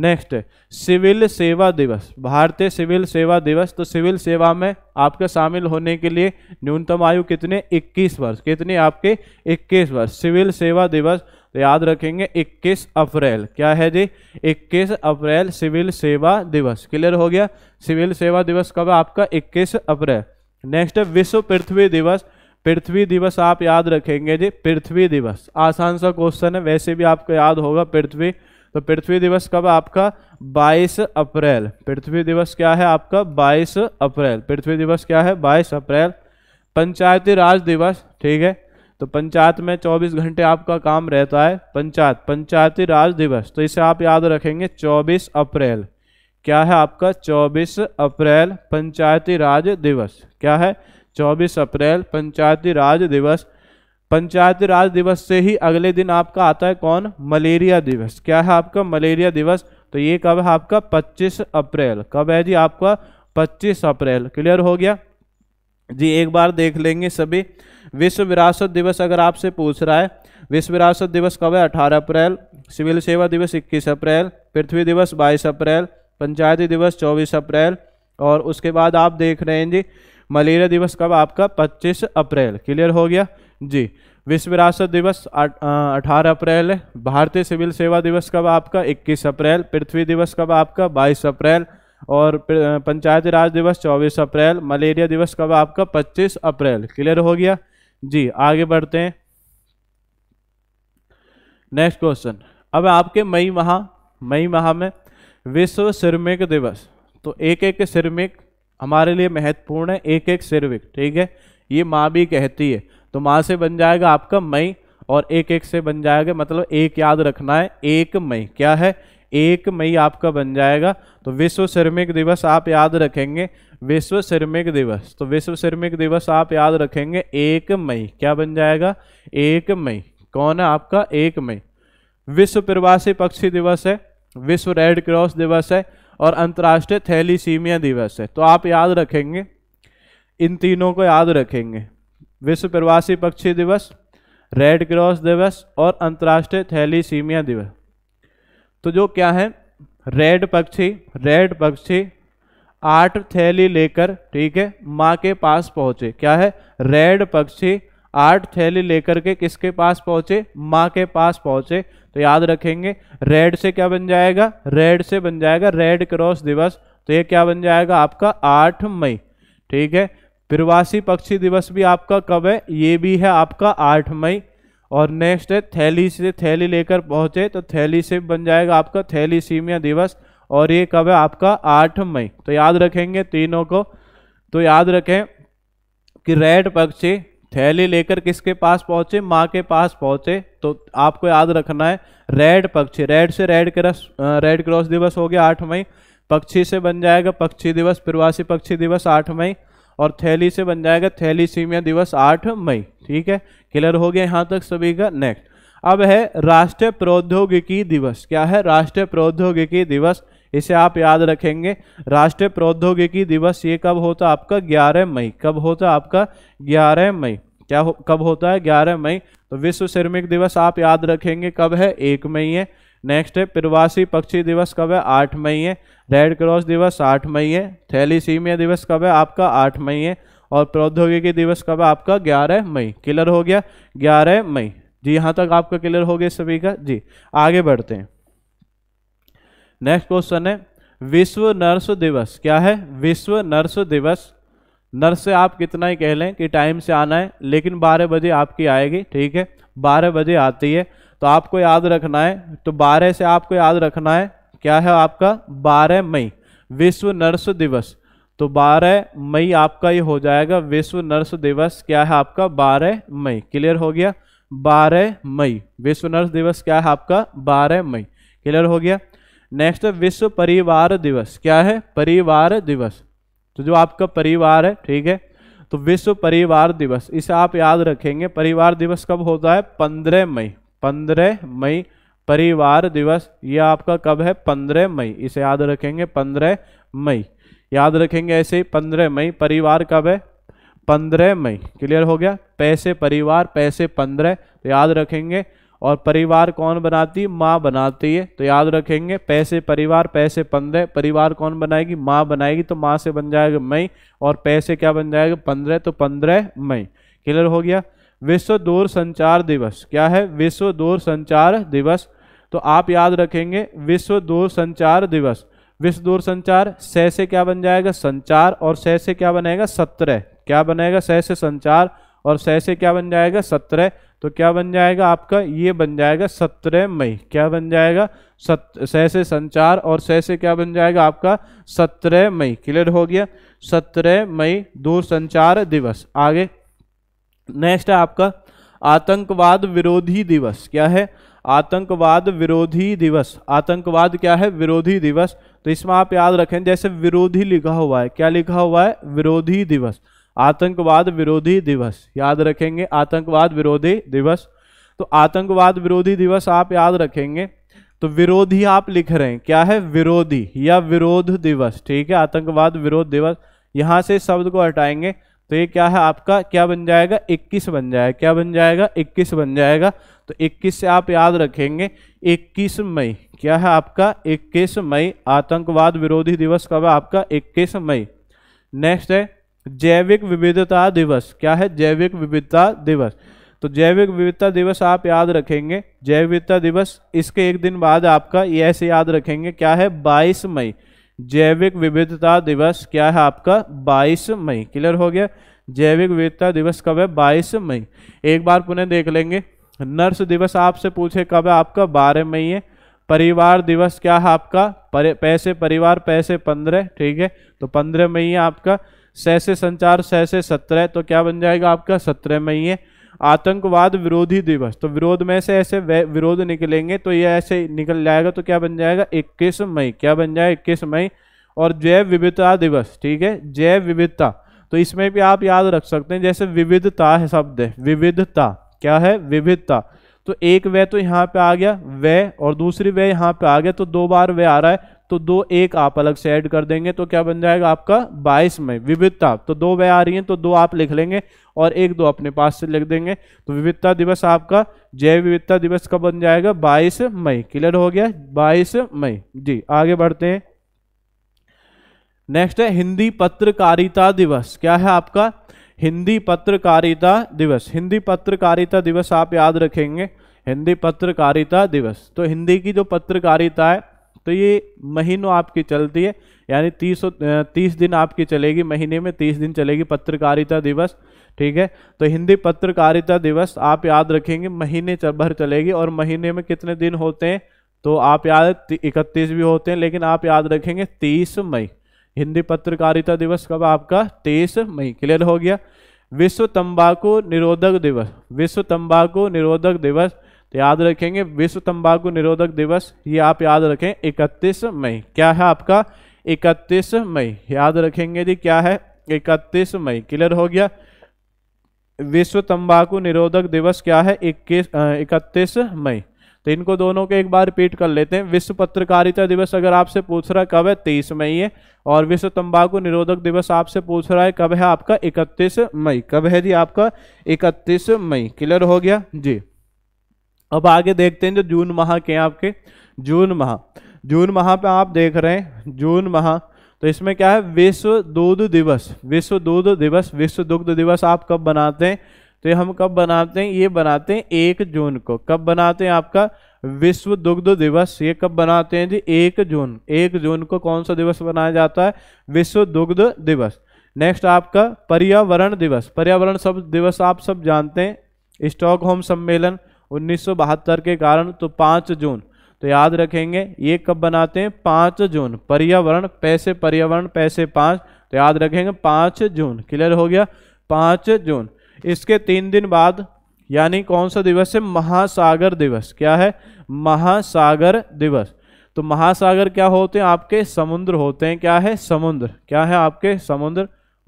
नेक्स्ट सिविल सेवा दिवस भारतीय सिविल सेवा दिवस तो सिविल सेवा में आपके शामिल होने के लिए न्यूनतम आयु कितने 21 वर्ष कितने आपके 21 वर्ष सिविल सेवा दिवस तो याद रखेंगे 21 अप्रैल क्या है जी 21 अप्रैल सिविल सेवा दिवस क्लियर हो गया सिविल सेवा दिवस कब आपका 21 अप्रैल नेक्स्ट है विश्व पृथ्वी दिवस पृथ्वी दिवस आप याद रखेंगे जी पृथ्वी दिवस आसान सा क्वेश्चन है वैसे भी आपको याद होगा पृथ्वी तो पृथ्वी दिवस कब आपका 22 अप्रैल पृथ्वी दिवस क्या है आपका 22 अप्रैल पृथ्वी दिवस क्या है 22 अप्रैल पंचायती राज दिवस ठीक है तो पंचायत में 24 घंटे आपका काम रहता है पंचायत पंचायती राज दिवस तो इसे आप याद रखेंगे 24 अप्रैल क्या है आपका 24 अप्रैल पंचायती राज दिवस क्या है 24 अप्रैल पंचायती राज दिवस पंचायती राज दिवस से ही अगले दिन आपका आता है कौन मलेरिया दिवस क्या है आपका मलेरिया दिवस तो ये कब है आपका 25 अप्रैल कब है जी आपका 25 अप्रैल क्लियर हो गया जी एक बार देख लेंगे सभी विश्व विरासत दिवस अगर आपसे पूछ रहा है विश्व विरासत दिवस कब है अठारह अप्रैल सिविल सेवा दिवस इक्कीस अप्रैल पृथ्वी दिवस बाईस अप्रैल पंचायती दिवस चौबीस अप्रैल और उसके बाद आप देख रहे हैं जी मलेरिया दिवस कब आपका 25 अप्रैल क्लियर हो गया जी विश्व विरासत दिवस अठारह अप्रैल है भारतीय सिविल सेवा दिवस कब आपका 21 अप्रैल पृथ्वी दिवस कब आपका 22 अप्रैल और पंचायती राज दिवस 24 अप्रैल मलेरिया दिवस कब आपका 25 अप्रैल क्लियर हो गया जी आगे बढ़ते हैं नेक्स्ट क्वेश्चन अब आपके मई माह मई माह में विश्व सिरमिक दिवस तो एक एक सिरमिक हमारे लिए महत्वपूर्ण है एक एक सिरमिक ठीक है ये माँ भी कहती है तो माँ से बन जाएगा आपका मई और एक एक से बन जाएगा मतलब एक याद रखना है एक मई क्या है एक मई आपका बन जाएगा तो विश्व श्रमिक दिवस आप याद रखेंगे विश्व श्रमिक दिवस तो विश्व श्रमिक दिवस आप याद रखेंगे एक मई क्या बन जाएगा एक मई कौन है आपका एक मई विश्व प्रवासी पक्षी दिवस है विश्व रेड क्रॉस दिवस है और अंतर्राष्ट्रीय थैलीसीमिया दिवस है तो आप याद रखेंगे इन तीनों को याद रखेंगे विश्व प्रवासी पक्षी दिवस रेड क्रॉस दिवस और अंतर्राष्ट्रीय थैलीसीमिया दिवस तो जो क्या है रेड पक्षी रेड पक्षी आठ थैली लेकर ठीक है माँ के पास पहुंचे क्या है रेड पक्षी आठ थैली लेकर के किसके पास पहुंचे माँ के पास पहुंचे तो याद रखेंगे रेड से क्या बन जाएगा रेड से बन जाएगा रेड क्रॉस दिवस तो ये क्या बन जाएगा आपका आठ मई ठीक है प्रवासी पक्षी दिवस भी आपका कब है ये भी है आपका आठ मई और नेक्स्ट है थैली से थैली लेकर पहुंचे तो थैली से बन जाएगा आपका थैली सीमिया दिवस और ये कब है आपका आठ मई तो याद रखेंगे तीनों को तो याद रखें कि रेड पक्षी थैली लेकर किसके पास पहुंचे माँ के पास पहुंचे तो आपको याद रखना है रेड पक्षी रेड से रेड क्रॉस रेड क्रॉस दिवस हो गया आठ मई पक्षी से बन जाएगा पक्षी दिवस प्रवासी पक्षी दिवस आठ मई और थैली से बन जाएगा थैली सीमिया दिवस आठ मई ठीक है क्लियर हो गया यहाँ तक सभी का नेक्स्ट अब है राष्ट्रीय प्रौद्योगिकी दिवस क्या है राष्ट्रीय प्रौद्योगिकी दिवस इसे आप याद रखेंगे राष्ट्रीय प्रौद्योगिकी दिवस ये कब होता आपका 11 मई कब होता आपका 11 मई क्या हो कब होता है 11 मई तो विश्व श्रमिक दिवस आप याद रखेंगे कब है एक मई है नेक्स्ट है प्रवासी पक्षी दिवस कब है आठ मई है रेड क्रॉस दिवस आठ मई है थैलीसीमिया दिवस कब है आपका आठ मई है और प्रौद्योगिकी दिवस कब है आपका ग्यारह मई क्लियर हो गया ग्यारह मई जी यहाँ तक आपका क्लियर हो गया सभी का जी आगे बढ़ते हैं नेक्स्ट क्वेश्चन है विश्व नर्स दिवस क्या है विश्व नर्स दिवस नर्स से आप कितना ही कह लें कि टाइम से आना है लेकिन 12 बजे आपकी आएगी ठीक है 12 बजे आती है तो आपको याद रखना है तो 12 से आपको याद रखना है क्या है आपका 12 मई विश्व नर्स दिवस तो 12 मई आपका ये हो जाएगा विश्व नर्स दिवस क्या है आपका 12 मई क्लियर हो गया 12 मई विश्व नर्स दिवस क्या है आपका 12 मई क्लियर हो गया नेक्स्ट विश्व परिवार दिवस क्या है परिवार दिवस तो जो आपका परिवार है ठीक है तो विश्व परिवार दिवस इसे आप याद रखेंगे परिवार दिवस कब होता है पंद्रह मई पंद्रह मई परिवार दिवस यह आपका कब है पंद्रह मई इसे याद रखेंगे पंद्रह मई याद रखेंगे ऐसे ही पंद्रह मई परिवार कब है पंद्रह मई क्लियर हो गया पैसे परिवार पैसे पंद्रह तो याद रखेंगे और परिवार कौन बनाती है माँ बनाती है तो याद रखेंगे पैसे परिवार पैसे पंद्रह परिवार कौन बनाएगी माँ बनाएगी तो माँ से बन जाएगा मई और पैसे क्या बन जाएगा पंद्रह तो पंद्रह मई क्लियर हो गया विश्व दूर संचार दिवस क्या है विश्व दूर संचार दिवस तो आप याद रखेंगे विश्व दूर संचार दिवस विश्व दूर संचार सह से क्या बन जाएगा संचार और सह से क्या बनेगा सत्रह क्या बनेगा सह से संचार और सह से क्या बन जाएगा सत्रह तो क्या बन जाएगा आपका ये बन जाएगा सत्रह मई क्या बन जाएगा सत सह से संचार और सह से क्या बन जाएगा आपका सत्रह मई क्लियर हो गया सत्रह मई दूर संचार दिवस आगे नेक्स्ट है आपका आतंकवाद विरोधी दिवस क्या है आतंकवाद विरोधी दिवस आतंकवाद क्या है विरोधी दिवस तो इसमें आप याद रखें जैसे विरोधी लिखा हुआ है क्या लिखा हुआ है विरोधी दिवस आतंकवाद विरोधी दिवस याद रखेंगे आतंकवाद विरोधी दिवस तो आतंकवाद विरोधी दिवस आप याद रखेंगे तो विरोधी आप लिख रहे हैं क्या है विरोधी या विरोध दिवस ठीक है आतंकवाद विरोध दिवस यहां से शब्द को हटाएंगे तो ये क्या है आपका क्या बन जाएगा 21 बन जाएगा क्या बन जाएगा 21 बन जाएगा तो 21 से आप याद रखेंगे 21 मई क्या है आपका 21 मई आतंकवाद विरोधी दिवस कब है आपका 21 मई नेक्स्ट है जैविक विविधता दिवस क्या है जैविक विविधता दिवस तो जैविक विविधता दिवस आप याद रखेंगे जैव विविधता दिवस इसके एक दिन बाद आपका ऐसे याद रखेंगे क्या है 22 मई जैविक विविधता दिवस क्या है आपका 22 मई क्लियर हो गया जैविक विविधता दिवस कब है बाईस मई एक बार पुनः देख लेंगे नर्स दिवस आपसे पूछे कब है आपका बारह मई है परिवार दिवस क्या है आपका परे, पैसे परिवार पैसे पंद्रह ठीक है तो पंद्रह मई है आपका सह से संचार सह से सत्रह तो क्या बन जाएगा आपका सत्रह मई है आतंकवाद विरोधी दिवस तो विरोध में से ऐसे विरोध निकलेंगे तो ये ऐसे निकल जाएगा तो क्या बन जाएगा इक्कीस मई क्या बन जाएगा इक्कीस मई और जैव विविधता दिवस ठीक है जैव विविधता तो इसमें भी आप याद रख सकते हैं जैसे विविधता है शब्द है विविधता क्या है विविधता तो एक वह तो यहाँ पे आ गया वह और दूसरी वह यहाँ पे आ गया तो दो बार वह आ रहा है तो दो एक आप अलग से ऐड कर देंगे तो क्या बन जाएगा आपका बाईस में विविधता तो दो वह आ रही हैं तो दो आप लिख लेंगे और एक दो अपने पास से लिख देंगे तो विविधता दिवस आपका जैव विविधता दिवस का बन जाएगा बाईस मई क्लियर हो गया बाईस मई जी आगे बढ़ते हैं नेक्स्ट है हिंदी पत्रकारिता दिवस क्या है आपका हिंदी पत्रकारिता दिवस हिंदी पत्रकारिता दिवस आप याद रखेंगे हिंदी पत्रकारिता दिवस तो हिंदी की जो पत्रकारिता है तो ये महीनों आपकी चलती है यानी तीस तीस दिन आपकी चलेगी महीने में तीस दिन चलेगी पत्रकारिता दिवस ठीक है तो हिंदी पत्रकारिता दिवस आप याद रखेंगे महीने भर चलेगी और महीने में कितने दिन होते हैं तो आप याद इकतीस भी होते हैं लेकिन आप याद रखेंगे तीस मई हिंदी पत्रकारिता दिवस कब आपका तेईस मई क्लियर हो गया विश्व तंबाकू निरोधक दिवस विश्व तंबाकू निरोधक दिवस तो याद रखेंगे विश्व तंबाकू निरोधक दिवस ये आप याद रखें 31 मई क्या है आपका 31 मई याद रखेंगे जी क्या है 31 मई क्लियर हो गया विश्व तंबाकू निरोधक दिवस क्या है इक्कीस इकतीस मई तो इनको दोनों के एक बार रिपीट कर लेते हैं विश्व पत्रकारिता दिवस अगर आपसे पूछ रहा है कब है तेईस मई है और विश्व तंबाकू निरोधक दिवस आपसे पूछ रहा है कब है आपका इकतीस मई कब है जी आपका इकतीस मई क्लियर हो गया जी अब आगे देखते हैं जो जून माह के हैं आपके जून माह जून माह पे आप देख रहे हैं जून माह तो इसमें क्या है विश्व दूध दिवस विश्व दूध दिवस विश्व दुग्ध दिवस आप कब बनाते हैं तो ये हम कब बनाते हैं ये बनाते हैं एक जून को कब बनाते हैं आपका विश्व दुग्ध दिवस ये कब बनाते हैं जी एक जून एक जून को कौन सा दिवस बनाया जाता है विश्व दुग्ध दिवस नेक्स्ट आपका पर्यावरण दिवस पर्यावरण सब दिवस आप सब जानते हैं स्टॉकहोम सम्मेलन 1972 के कारण तो पाँच जून तो याद रखेंगे ये कब बनाते हैं पाँच जून पर्यावरण पैसे पर्यावरण पैसे पाँच तो याद रखेंगे पाँच जून क्लियर हो गया पाँच जून इसके तीन दिन बाद यानी कौन सा दिवस है महासागर दिवस क्या है महासागर दिवस तो महासागर क्या होते हैं आपके समुद्र होते हैं क्या है समुद्र क्या है आपके समुद्र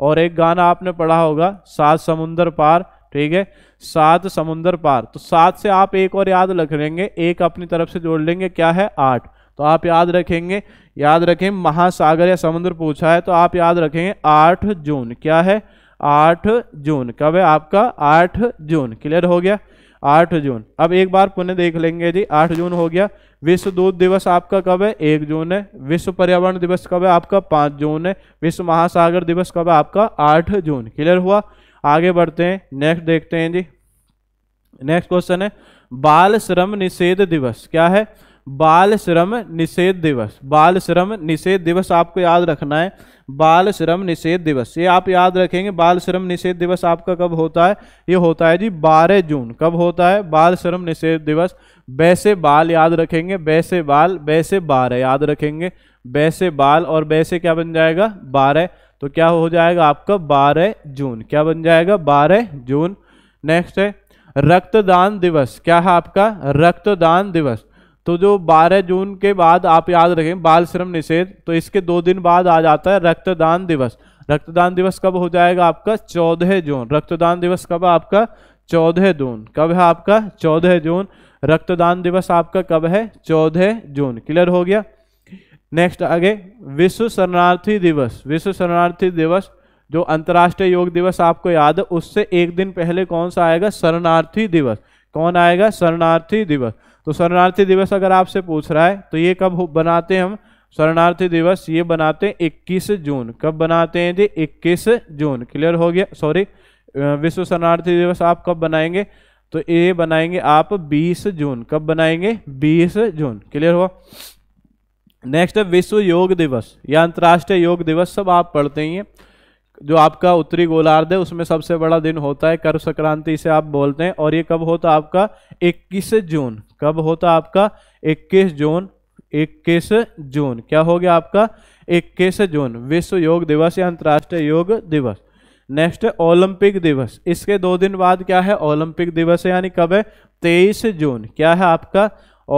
और एक गाना आपने पढ़ा होगा सात समुद्र पार ठीक है सात समुन्दर पार तो सात से आप एक और याद रख लेंगे एक अपनी तरफ से जोड़ लेंगे क्या है आठ तो आप याद रखेंगे याद रखें महासागर या समुद्र पूछा है तो आप याद रखेंगे आठ जून क्या है आठ जून कब है आपका आठ जून क्लियर हो गया आठ जून अब एक बार पुनः देख लेंगे जी आठ जून हो गया विश्व दूध दिवस आपका कब है एक जून है विश्व पर्यावरण दिवस कब है आपका पाँच जून है विश्व महासागर दिवस कब है आपका आठ जून क्लियर हुआ आगे बढ़ते हैं नेक्स्ट देखते हैं जी नेक्स्ट क्वेश्चन है बाल श्रम निषेध दिवस क्या है बाल श्रम निषेध दिवस बाल श्रम निषेध दिवस आपको याद रखना है बाल श्रम निषेध दिवस ये आप याद रखेंगे बाल श्रम निषेध दिवस आपका कब होता है ये होता है जी 12 जून कब होता है बाल श्रम निषेध दिवस वैसे बाल याद रखेंगे वैसे बाल वैसे बारह याद रखेंगे वैसे बाल और वैसे क्या बन जाएगा बारह तो क्या हो जाएगा आपका बारह जून क्या बन जाएगा बारह जून नेक्स्ट है रक्तदान दिवस क्या है आपका रक्तदान दिवस तो जो 12 जून के बाद आप याद रखें बाल श्रम निषेध तो इसके दो दिन बाद आ जाता है रक्तदान दिवस रक्तदान दिवस कब हो जाएगा आपका 14 जून रक्तदान दिवस कब है आपका 14 जून कब है आपका 14 जून रक्तदान दिवस आपका कब है 14 जून क्लियर हो गया नेक्स्ट आगे विश्व शरणार्थी दिवस विश्व शरणार्थी दिवस जो अंतर्राष्ट्रीय योग दिवस आपको याद है उससे एक दिन पहले कौन सा आएगा शरणार्थी दिवस कौन आएगा शरणार्थी दिवस तो शरणार्थी दिवस अगर आपसे पूछ रहा है तो ये कब बनाते हैं हम शरणार्थी दिवस ये बनाते हैं इक्कीस जून कब बनाते हैं जी इक्कीस जून क्लियर हो गया सॉरी विश्व शरणार्थी दिवस आप कब बनाएंगे तो ये बनाएंगे आप 20 जून कब बनाएंगे 20 जून क्लियर हुआ नेक्स्ट है विश्व योग दिवस या अंतर्राष्ट्रीय योग दिवस सब आप पढ़ते ही हैं जो आपका उत्तरी गोलार्ध है उसमें सबसे बड़ा दिन होता है कर संक्रांति से आप बोलते हैं और ये कब होता आपका 21 जून कब होता आपका 21 जून 21 जून क्या हो गया आपका 21 जून विश्व योग दिवस या अंतर्राष्ट्रीय योग दिवस नेक्स्ट है ओलंपिक दिवस इसके दो दिन बाद क्या है ओलंपिक दिवस है यानी कब है तेईस जून क्या है आपका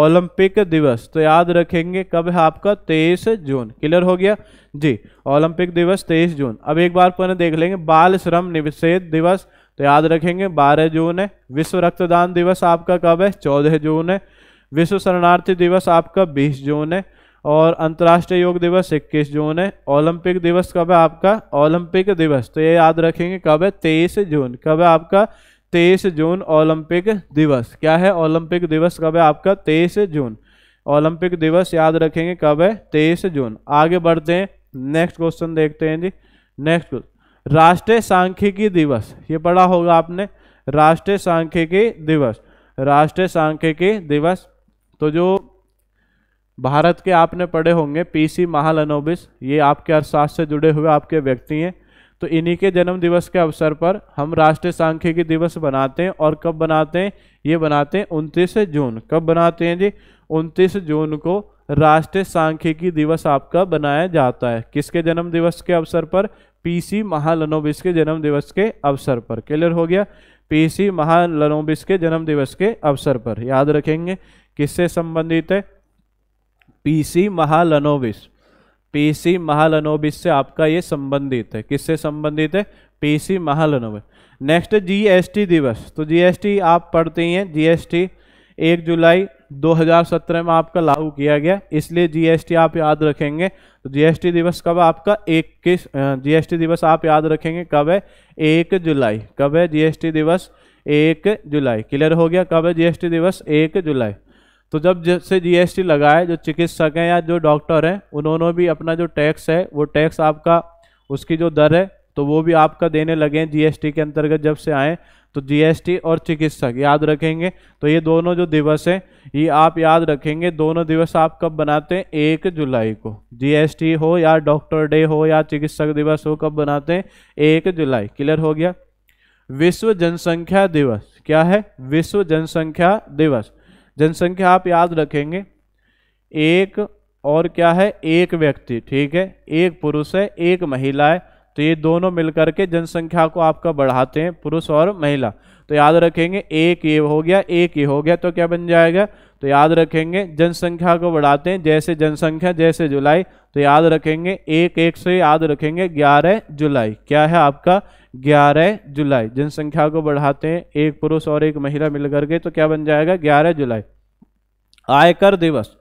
ओलंपिक दिवस तो याद रखेंगे कब है आपका तेईस जून क्लियर हो गया जी ओलंपिक दिवस तेईस जून अब एक बार पुनः देख लेंगे बाल श्रम निषेध दिवस तो याद रखेंगे बारह जून है विश्व रक्तदान दिवस आपका कब है चौदह जून है विश्व शरणार्थी दिवस आपका बीस जून है और अंतर्राष्ट्रीय योग दिवस इक्कीस जून है ओलंपिक दिवस कब है आपका ओलंपिक दिवस तो ये याद रखेंगे कब है तेईस जून कब है आपका तेईस जून ओलंपिक दिवस क्या है ओलंपिक दिवस कब है आपका तेईस जून ओलंपिक दिवस याद रखेंगे कब है तेईस जून आगे बढ़ते हैं नेक्स्ट क्वेश्चन देखते हैं जी नेक्स्ट क्वेश्चन राष्ट्रीय सांख्यिकी दिवस ये पढ़ा होगा आपने राष्ट्रीय सांख्यिकी दिवस राष्ट्रीय सांख्यिकी दिवस तो जो भारत के आपने पढ़े होंगे पीसी महालनोबिस ये आपके अर्थशास्त्र से जुड़े हुए आपके व्यक्ति हैं तो इन्हीं के जन्म दिवस के अवसर पर हम राष्ट्रीय सांख्यिकी दिवस बनाते हैं और कब बनाते हैं ये बनाते हैं उनतीस जून कब बनाते हैं जी उनतीस जून को राष्ट्रीय सांख्यिकी दिवस आपका बनाया जाता है किसके जन्म दिवस के अवसर पर पीसी महालनोबिस के जन्म दिवस के अवसर पर क्लियर हो गया पीसी महालनोबिस के जन्म दिवस के अवसर पर याद रखेंगे किससे संबंधित है पीसी महालनोबिस पीसी महालनोबिस से आपका ये संबंधित है किससे संबंधित है पीसी महालनोबिस नेक्स्ट जीएसटी दिवस तो जीएसटी आप पढ़ते ही हैं जीएसटी एक जुलाई 2017 में आपका लागू किया गया इसलिए जीएसटी आप याद रखेंगे तो जीएसटी दिवस कब आपका एक किस जीएसटी दिवस आप याद रखेंगे कब है एक जुलाई कब है जीएसटी दिवस एक जुलाई क्लियर हो गया कब है जीएसटी दिवस एक जुलाई तो जब जैसे जीएसटी लगाए जो चिकित्सक हैं या जो डॉक्टर हैं उन्होंने भी अपना जो टैक्स है वो टैक्स आपका उसकी जो दर है तो वो भी आपका देने लगे हैं जीएसटी के अंतर्गत जब से आए तो जीएसटी और चिकित्सक याद रखेंगे तो ये दोनों जो दिवस हैं ये आप याद रखेंगे दोनों दिवस आप कब बनाते हैं एक जुलाई को जीएसटी हो या डॉक्टर डे हो या चिकित्सक दिवस हो कब बनाते हैं एक जुलाई क्लियर हो गया विश्व जनसंख्या दिवस क्या है विश्व जनसंख्या दिवस जनसंख्या आप याद रखेंगे एक और क्या है एक व्यक्ति ठीक है एक पुरुष है एक महिला है तो ये दोनों मिलकर के जनसंख्या को आपका बढ़ाते हैं पुरुष और महिला तो याद रखेंगे एक ये हो गया एक ये हो गया तो क्या बन जाएगा तो याद रखेंगे जनसंख्या को बढ़ाते हैं जैसे जनसंख्या जैसे जुलाई तो याद रखेंगे एक एक से याद रखेंगे ग्यारह जुलाई क्या है आपका ग्यारह जुलाई जनसंख्या को बढ़ाते हैं एक पुरुष और एक महिला मिलकर के तो क्या बन जाएगा ग्यारह जुलाई आयकर दिवस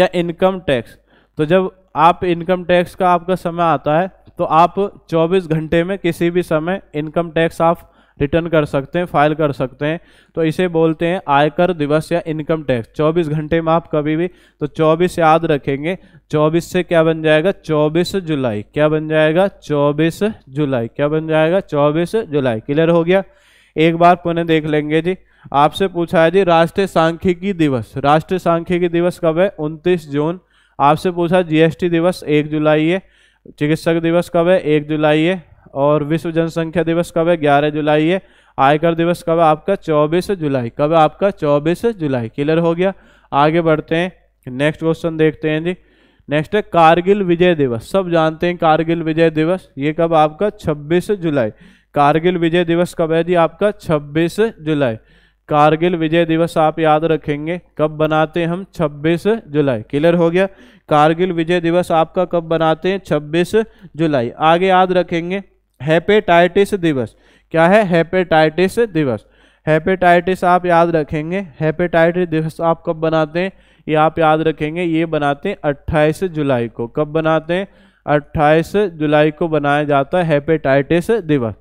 या इनकम टैक्स तो जब आप इनकम टैक्स का आपका समय आता है तो आप 24 घंटे में किसी भी समय इनकम टैक्स आप रिटर्न कर सकते हैं फाइल कर सकते हैं तो इसे बोलते हैं आयकर दिवस या इनकम टैक्स 24 घंटे में आप कभी भी तो 24 याद रखेंगे 24 से क्या बन जाएगा 24 जुलाई क्या बन जाएगा 24 जुलाई क्या बन जाएगा 24 जुलाई क्लियर हो गया एक बार पुनः देख लेंगे जी आपसे पूछा है जी राष्ट्रीय सांख्यिकी दिवस राष्ट्रीय सांख्यिकी दिवस कब है उनतीस जून आपसे पूछा जीएसटी दिवस एक जुलाई है चिकित्सक दिवस कब है एक जुलाई है और विश्व जनसंख्या दिवस कब है ग्यारह जुलाई है आयकर दिवस कब है आपका चौबीस जुलाई कब है आपका चौबीस जुलाई क्लियर हो गया आगे बढ़ते हैं नेक्स्ट क्वेश्चन देखते हैं जी नेक्स्ट है कारगिल विजय दिवस सब जानते हैं कारगिल विजय दिवस ये कब आपका 26 जुलाई कारगिल विजय दिवस कब है जी आपका 26 जुलाई कारगिल विजय दिवस आप याद रखेंगे कब बनाते हैं हम 26 जुलाई क्लियर हो गया कारगिल विजय दिवस आपका कब बनाते हैं 26 जुलाई आगे याद रखेंगे हेपेटाइटिस दिवस क्या है हेपेटाइटिस दिवस हेपेटाइटिस आप याद रखेंगे हेपेटाइटिस दिवस आप कब बनाते हैं ये आप याद रखेंगे ये बनाते हैं अट्ठाईस जुलाई को कब बनाते हैं अट्ठाईस जुलाई को बनाया जाता है हेपेटाइटिस दिवस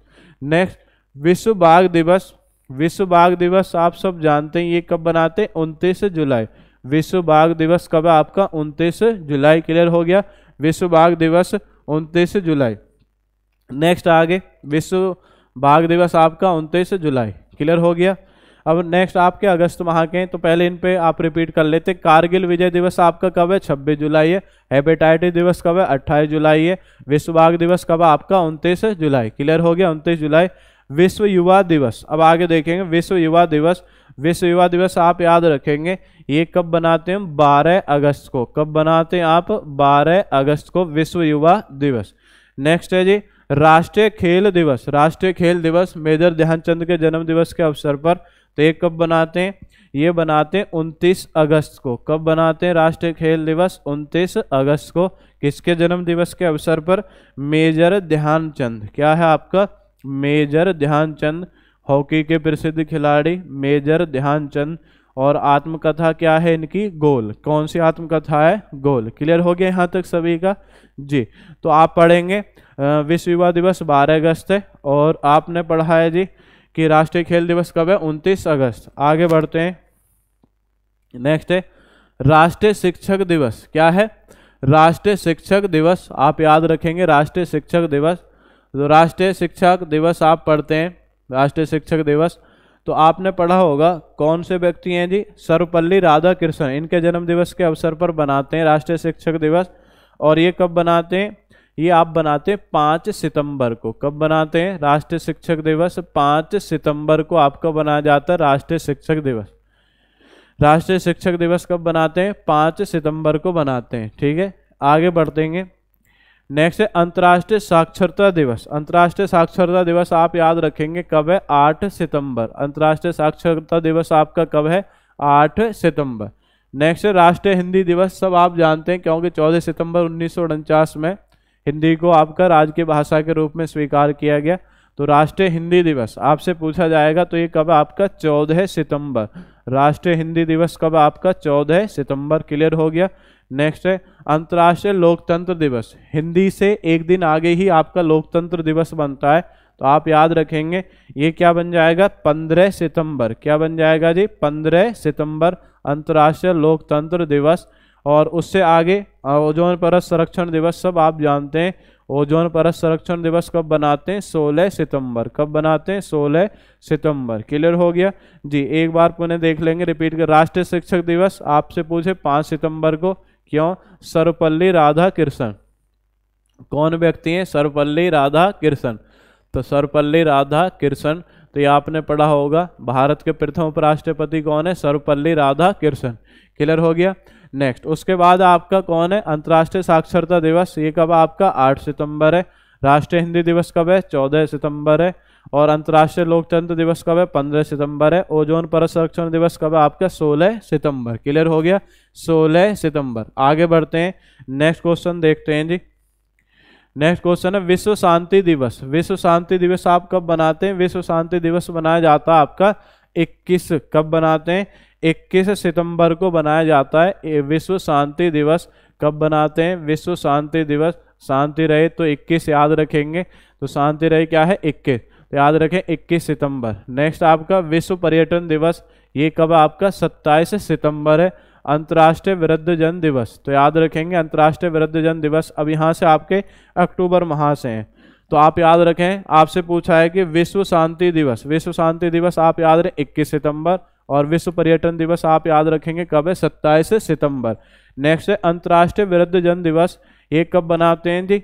नेक्स्ट विश्व बाघ दिवस विश्व बाघ दिवस आप सब जानते हैं ये कब बनाते हैं उनतीस जुलाई विश्व बाघ दिवस कब है आपका उनतीस जुलाई क्लियर हो गया विश्व बाघ दिवस उनतीस जुलाई नेक्स्ट आगे विश्व बाघ दिवस आपका उनतीस जुलाई क्लियर हो गया अब नेक्स्ट आपके अगस्त माह के हैं तो पहले इन पे आप रिपीट कर लेते हैं कारगिल विजय दिवस आपका कब है छब्बीस जुलाई है हेपेटाइटिस दिवस कब है अट्ठाईस जुलाई है विश्व बाघ दिवस कब आपका उनतीस जुलाई क्लियर हो गया उनतीस जुलाई विश्व युवा दिवस अब आगे देखेंगे विश्व युवा दिवस विश्व युवा दिवस आप याद रखेंगे ये कब बनाते हैं बारह अगस्त को कब बनाते हैं आप बारह अगस्त को विश्व युवा दिवस नेक्स्ट है जी राष्ट्रीय खेल दिवस राष्ट्रीय खेल दिवस मेजर ध्यानचंद के जन्म दिवस के अवसर पर तो ये कब बनाते हैं ये बनाते हैं उनतीस अगस्त को कब बनाते हैं राष्ट्रीय खेल दिवस उनतीस अगस्त को किसके जन्म दिवस के अवसर पर मेजर ध्यानचंद क्या है आपका मेजर ध्यानचंद हॉकी के प्रसिद्ध खिलाड़ी मेजर ध्यानचंद और आत्मकथा क्या है इनकी गोल कौन सी आत्मकथा है गोल क्लियर हो गया यहाँ तक सभी का जी तो आप पढ़ेंगे विश्व युवा दिवस 12 अगस्त है और आपने पढ़ा है जी कि राष्ट्रीय खेल दिवस कब है 29 अगस्त आगे बढ़ते हैं नेक्स्ट है राष्ट्रीय शिक्षक दिवस क्या है राष्ट्रीय शिक्षक दिवस आप याद रखेंगे राष्ट्रीय शिक्षक दिवस तो राष्ट्रीय शिक्षक दिवस आप पढ़ते हैं राष्ट्रीय शिक्षक दिवस तो आपने पढ़ा होगा कौन से व्यक्ति हैं जी सर्वपल्ली राधा कृष्ण इनके जन्म दिवस के अवसर पर बनाते हैं राष्ट्रीय शिक्षक दिवस और ये कब बनाते हैं ये आप बनाते हैं पाँच सितंबर को कब बनाते हैं राष्ट्रीय शिक्षक दिवस पाँच सितंबर को आपका बनाया जाता है राष्ट्रीय शिक्षक दिवस राष्ट्रीय शिक्षक दिवस कब बनाते हैं पाँच सितंबर को बनाते हैं ठीक है आगे देंगे नेक्स्ट है अंतर्राष्ट्रीय साक्षरता दिवस अंतर्राष्ट्रीय साक्षरता दिवस आप याद रखेंगे कब है आठ सितंबर अंतर्राष्ट्रीय साक्षरता दिवस आपका कब है आठ सितंबर नेक्स्ट राष्ट्रीय हिंदी दिवस सब आप जानते हैं क्योंकि 14 सितंबर उन्नीस में हिंदी को आपका राज्य की भाषा के रूप में स्वीकार किया गया तो राष्ट्रीय हिंदी दिवस आपसे पूछा जाएगा तो ये कब आपका चौदह सितंबर राष्ट्रीय हिंदी दिवस कब आपका चौदह सितंबर क्लियर हो गया नेक्स्ट है अंतर्राष्ट्रीय लोकतंत्र दिवस हिंदी से एक दिन आगे ही आपका लोकतंत्र दिवस बनता है तो आप याद रखेंगे ये क्या बन जाएगा पंद्रह सितंबर क्या बन जाएगा जी पंद्रह सितंबर अंतर्राष्ट्रीय लोकतंत्र दिवस और उससे आगे ओजोन परत संरक्षण दिवस सब आप जानते हैं ओजोन परत संरक्षण दिवस कब बनाते हैं 16 सितंबर कब बनाते हैं 16 सितंबर क्लियर हो गया जी एक बार पुनः देख लेंगे रिपीट कर राष्ट्रीय शिक्षक दिवस आपसे पूछे 5 सितंबर को क्यों सर्वपल्ली राधा कृष्ण कौन व्यक्ति हैं सर्वपल्ली राधा कृष्ण तो सर्वपल्ली राधा कृष्ण तो ये आपने पढ़ा होगा भारत के प्रथम उपराष्ट्रपति कौन है सर्वपल्ली राधा कृष्ण क्लियर हो गया नेक्स्ट उसके बाद आपका कौन है अंतर्राष्ट्रीय साक्षरता दिवस ये कब आपका आठ सितंबर है राष्ट्रीय हिंदी दिवस कब है चौदह सितंबर है और अंतर्राष्ट्रीय लोकतंत्र दिवस कब है पंद्रह सितंबर है ओजोन पर संरक्षण दिवस कब है आपका सोलह सितंबर क्लियर हो गया सोलह सितंबर आगे बढ़ते हैं नेक्स्ट क्वेश्चन देखते हैं जी नेक्स्ट क्वेश्चन है विश्व शांति दिवस विश्व शांति दिवस आप कब बनाते हैं विश्व शांति दिवस मनाया जाता है आपका 21 कब बनाते हैं 21 सितंबर को बनाया जाता है विश्व शांति दिवस कब बनाते हैं विश्व शांति दिवस शांति रहे तो 21 याद रखेंगे तो शांति रहे क्या है 21 तो याद रखें 21 सितंबर नेक्स्ट आपका विश्व पर्यटन दिवस ये कब आपका 27 सितंबर है अंतर्राष्ट्रीय वृद्ध जन दिवस तो याद रखेंगे अंतर्राष्ट्रीय वृद्ध जन दिवस अब यहाँ से आपके अक्टूबर माह से हैं तो आप याद रखें आपसे पूछा है कि विश्व शांति दिवस विश्व शांति दिवस आप याद रहे 21 सितंबर और विश्व पर्यटन दिवस आप याद रखेंगे कब है सत्ताईस सितंबर नेक्स्ट है अंतर्राष्ट्रीय वृद्ध जन दिवस ये कब बनाते हैं जी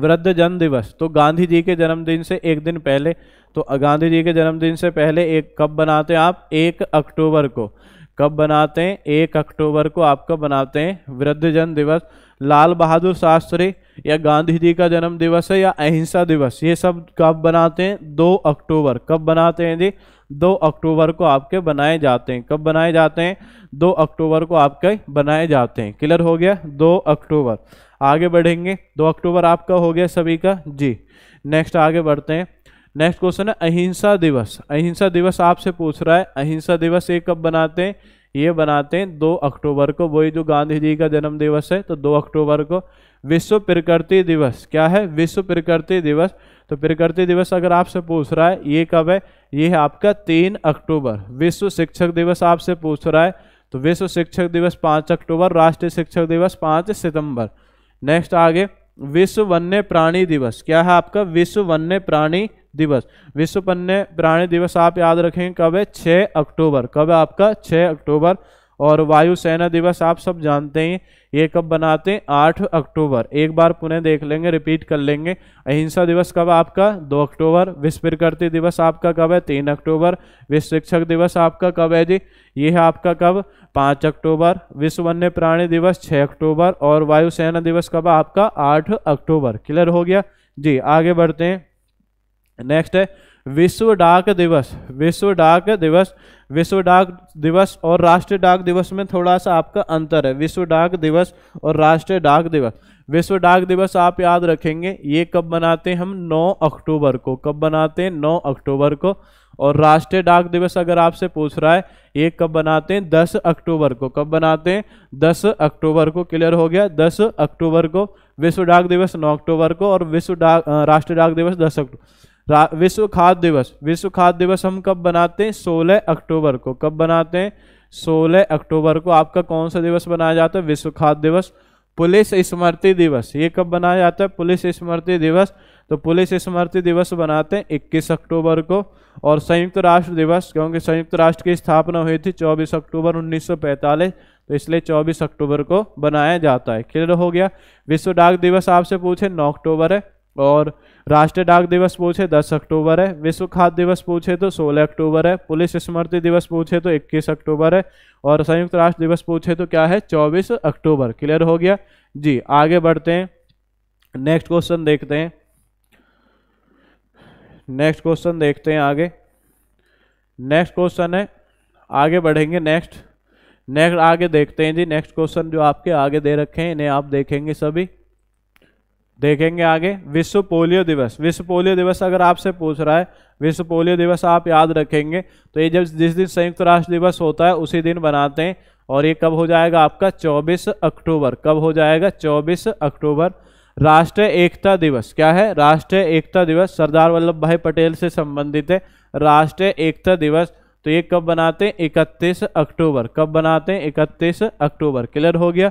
वृद्ध जन दिवस तो गांधी जी के जन्मदिन से एक दिन पहले तो गांधी जी के जन्मदिन से पहले एक कब बनाते हैं आप एक अक्टूबर को कब बनाते हैं एक अक्टूबर को आप कब बनाते हैं वृद्ध जन दिवस लाल बहादुर शास्त्री या गांधी जी का जन्म दिवस है या अहिंसा दिवस ये सब कब बनाते हैं दो अक्टूबर कब बनाते हैं जी दो अक्टूबर को आपके बनाए जाते हैं कब बनाए जाते हैं दो अक्टूबर को आपके बनाए जाते हैं क्लियर हो गया दो अक्टूबर आगे बढ़ेंगे दो अक्टूबर आपका हो गया सभी का जी नेक्स्ट आगे बढ़ते हैं नेक्स्ट क्वेश्चन है अहिंसा दिवस अहिंसा दिवस आपसे पूछ रहा है अहिंसा दिवस ये कब बनाते हैं ये बनाते हैं दो अक्टूबर को वही जो गांधी जी का जन्म दिवस है तो दो अक्टूबर को विश्व प्रकृति दिवस क्या है विश्व प्रकृति दिवस तो प्रकृति दिवस अगर आपसे पूछ रहा है ये कब है ये है आपका तीन अक्टूबर विश्व शिक्षक दिवस आपसे पूछ रहा है तो विश्व शिक्षक दिवस पाँच अक्टूबर राष्ट्रीय शिक्षक दिवस पाँच सितंबर नेक्स्ट आगे विश्व वन्य प्राणी दिवस क्या है आपका विश्व वन्य प्राणी दिवस विश्व वन्य प्राणी दिवस आप याद रखेंगे कब है छः अक्टूबर कब है आपका छः अक्टूबर और वायुसेना दिवस आप सब जानते हैं ये कब बनाते हैं आठ अक्टूबर एक बार पुनः देख लेंगे रिपीट कर लेंगे अहिंसा दिवस कब आपका दो अक्टूबर विश्व प्रकृति दिवस आपका कब है तीन अक्टूबर विश्व शिक्षक दिवस आपका कब है जी ये है आपका कब पाँच अक्टूबर विश्व वन्य प्राणी दिवस छः अक्टूबर और वायुसेना दिवस कब आपका आठ अक्टूबर क्लियर हो गया जी आगे बढ़ते हैं नेक्स्ट है विश्व डाक दिवस विश्व डाक दिवस विश्व डाक दिवस और राष्ट्रीय डाक दिवस में थोड़ा सा आपका अंतर है विश्व डाक दिवस और राष्ट्रीय डाक दिवस विश्व डाक दिवस आप याद रखेंगे ये कब मनाते हैं हम 9 अक्टूबर को कब मनाते हैं 9 अक्टूबर को और राष्ट्रीय डाक दिवस अगर आपसे पूछ रहा है ये कब बनाते हैं 10 अक्टूबर को कब बनाते हैं 10 अक्टूबर को क्लियर हो गया 10 अक्टूबर को विश्व डाक दिवस 9 अक्टूबर को और विश्व डाक राष्ट्रीय डाक दिवस 10 अक्टूबर विश्व खाद्य दिवस विश्व खाद्य दिवस हम कब बनाते हैं 16 अक्टूबर को कब बनाते हैं 16 अक्टूबर को आपका कौन सा दिवस बनाया जाता है विश्व खाद्य दिवस पुलिस स्मृति दिवस ये कब बनाया जाता है पुलिस स्मृति दिवस तो पुलिस स्मृति दिवस बनाते हैं 21 अक्टूबर को और संयुक्त राष्ट्र दिवस क्योंकि संयुक्त राष्ट्र की स्थापना हुई थी 24 अक्टूबर 1945 तो इसलिए 24 अक्टूबर को बनाया जाता है क्लियर हो गया विश्व डाक दिवस आपसे पूछे 9 अक्टूबर है और राष्ट्रीय डाक दिवस पूछे 10 अक्टूबर है विश्व खाद्य दिवस पूछे तो 16 अक्टूबर है पुलिस स्मृति दिवस पूछे तो 21 अक्टूबर है और संयुक्त राष्ट्र दिवस पूछे तो क्या है 24 अक्टूबर क्लियर हो गया जी आगे बढ़ते हैं नेक्स्ट क्वेश्चन देखते हैं नेक्स्ट क्वेश्चन देखते हैं आगे नेक्स्ट क्वेश्चन है आगे बढ़ेंगे नेक्स्ट नेक्स्ट आगे देखते हैं जी नेक्स्ट क्वेश्चन जो आपके आगे दे रखे हैं इन्हें आप देखेंगे सभी देखेंगे आगे विश्व पोलियो दिवस विश्व पोलियो दिवस अगर आपसे पूछ रहा है विश्व पोलियो दिवस आप याद रखेंगे तो ये जब जिस दिन संयुक्त राष्ट्र दिवस होता है उसी दिन बनाते हैं और ये कब हो जाएगा आपका 24 अक्टूबर कब हो जाएगा 24 अक्टूबर राष्ट्रीय एकता दिवस क्या है राष्ट्रीय एकता दिवस सरदार वल्लभ भाई पटेल से संबंधित है राष्ट्रीय एकता दिवस तो ये कब बनाते हैं इकतीस अक्टूबर कब बनाते हैं इकतीस अक्टूबर क्लियर हो गया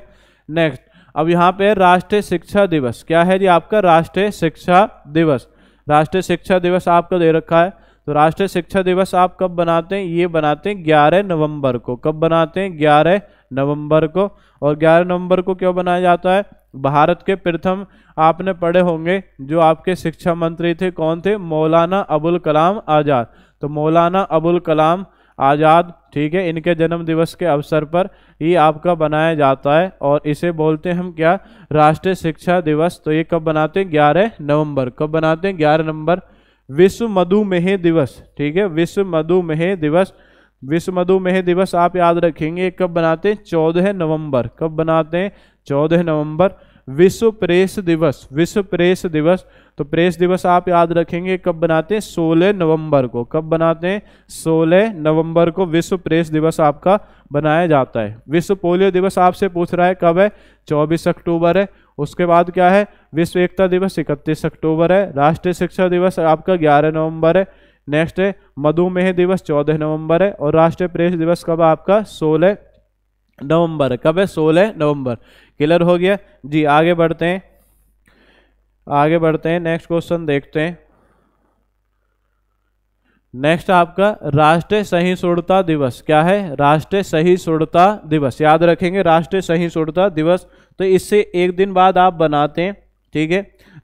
नेक्स्ट अब यहाँ पे राष्ट्रीय शिक्षा दिवस क्या है जी आपका राष्ट्रीय शिक्षा दिवस राष्ट्रीय शिक्षा दिवस आपका दे रखा है तो राष्ट्रीय शिक्षा दिवस आप कब बनाते हैं ये बनाते हैं 11 नवंबर को कब बनाते हैं 11 नवंबर को और 11 नवंबर को क्यों बनाया जाता है भारत के प्रथम आपने पढ़े होंगे जो आपके शिक्षा मंत्री थे कौन थे मौलाना अबुल कलाम आज़ाद तो मौलाना अबुल कलाम आज़ाद ठीक है इनके जन्म दिवस के अवसर पर ये आपका बनाया जाता है और इसे बोलते हैं हम क्या राष्ट्रीय शिक्षा दिवस तो ये कब बनाते हैं ग्यारह नवंबर कब बनाते हैं ग्यारह नवंबर विश्व मधुमेह दिवस ठीक है विश्व मधुमेह दिवस विश्व मधुमेह दिवस आप याद रखेंगे कब बनाते हैं चौदह नवंबर कब बनाते हैं चौदह नवंबर विश्व प्रेस दिवस विश्व प्रेस दिवस तो प्रेस दिवस आप याद रखेंगे कब बनाते हैं सोलह नवंबर को कब बनाते हैं सोलह नवंबर को विश्व प्रेस दिवस आपका बनाया जाता है विश्व पोलियो दिवस आपसे पूछ रहा है कब है चौबीस अक्टूबर है उसके बाद क्या है विश्व एकता दिवस इकतीस अक्टूबर है राष्ट्रीय शिक्षा दिवस आपका ग्यारह नवंबर है नेक्स्ट है मधुमेह दिवस चौदह नवंबर है और राष्ट्रीय प्रेस दिवस कब आपका सोलह नवंबर कब है सोलह नवंबर क्लियर हो गया जी आगे बढ़ते हैं आगे बढ़ते हैं नेक्स्ट क्वेश्चन देखते हैं नेक्स्ट आपका राष्ट्रीय सहिष्णुता दिवस क्या है राष्ट्रीय सहिष्णुता दिवस याद रखेंगे राष्ट्रीय सहिष्णुता दिवस तो इससे एक दिन बाद आप बनाते हैं ठीक है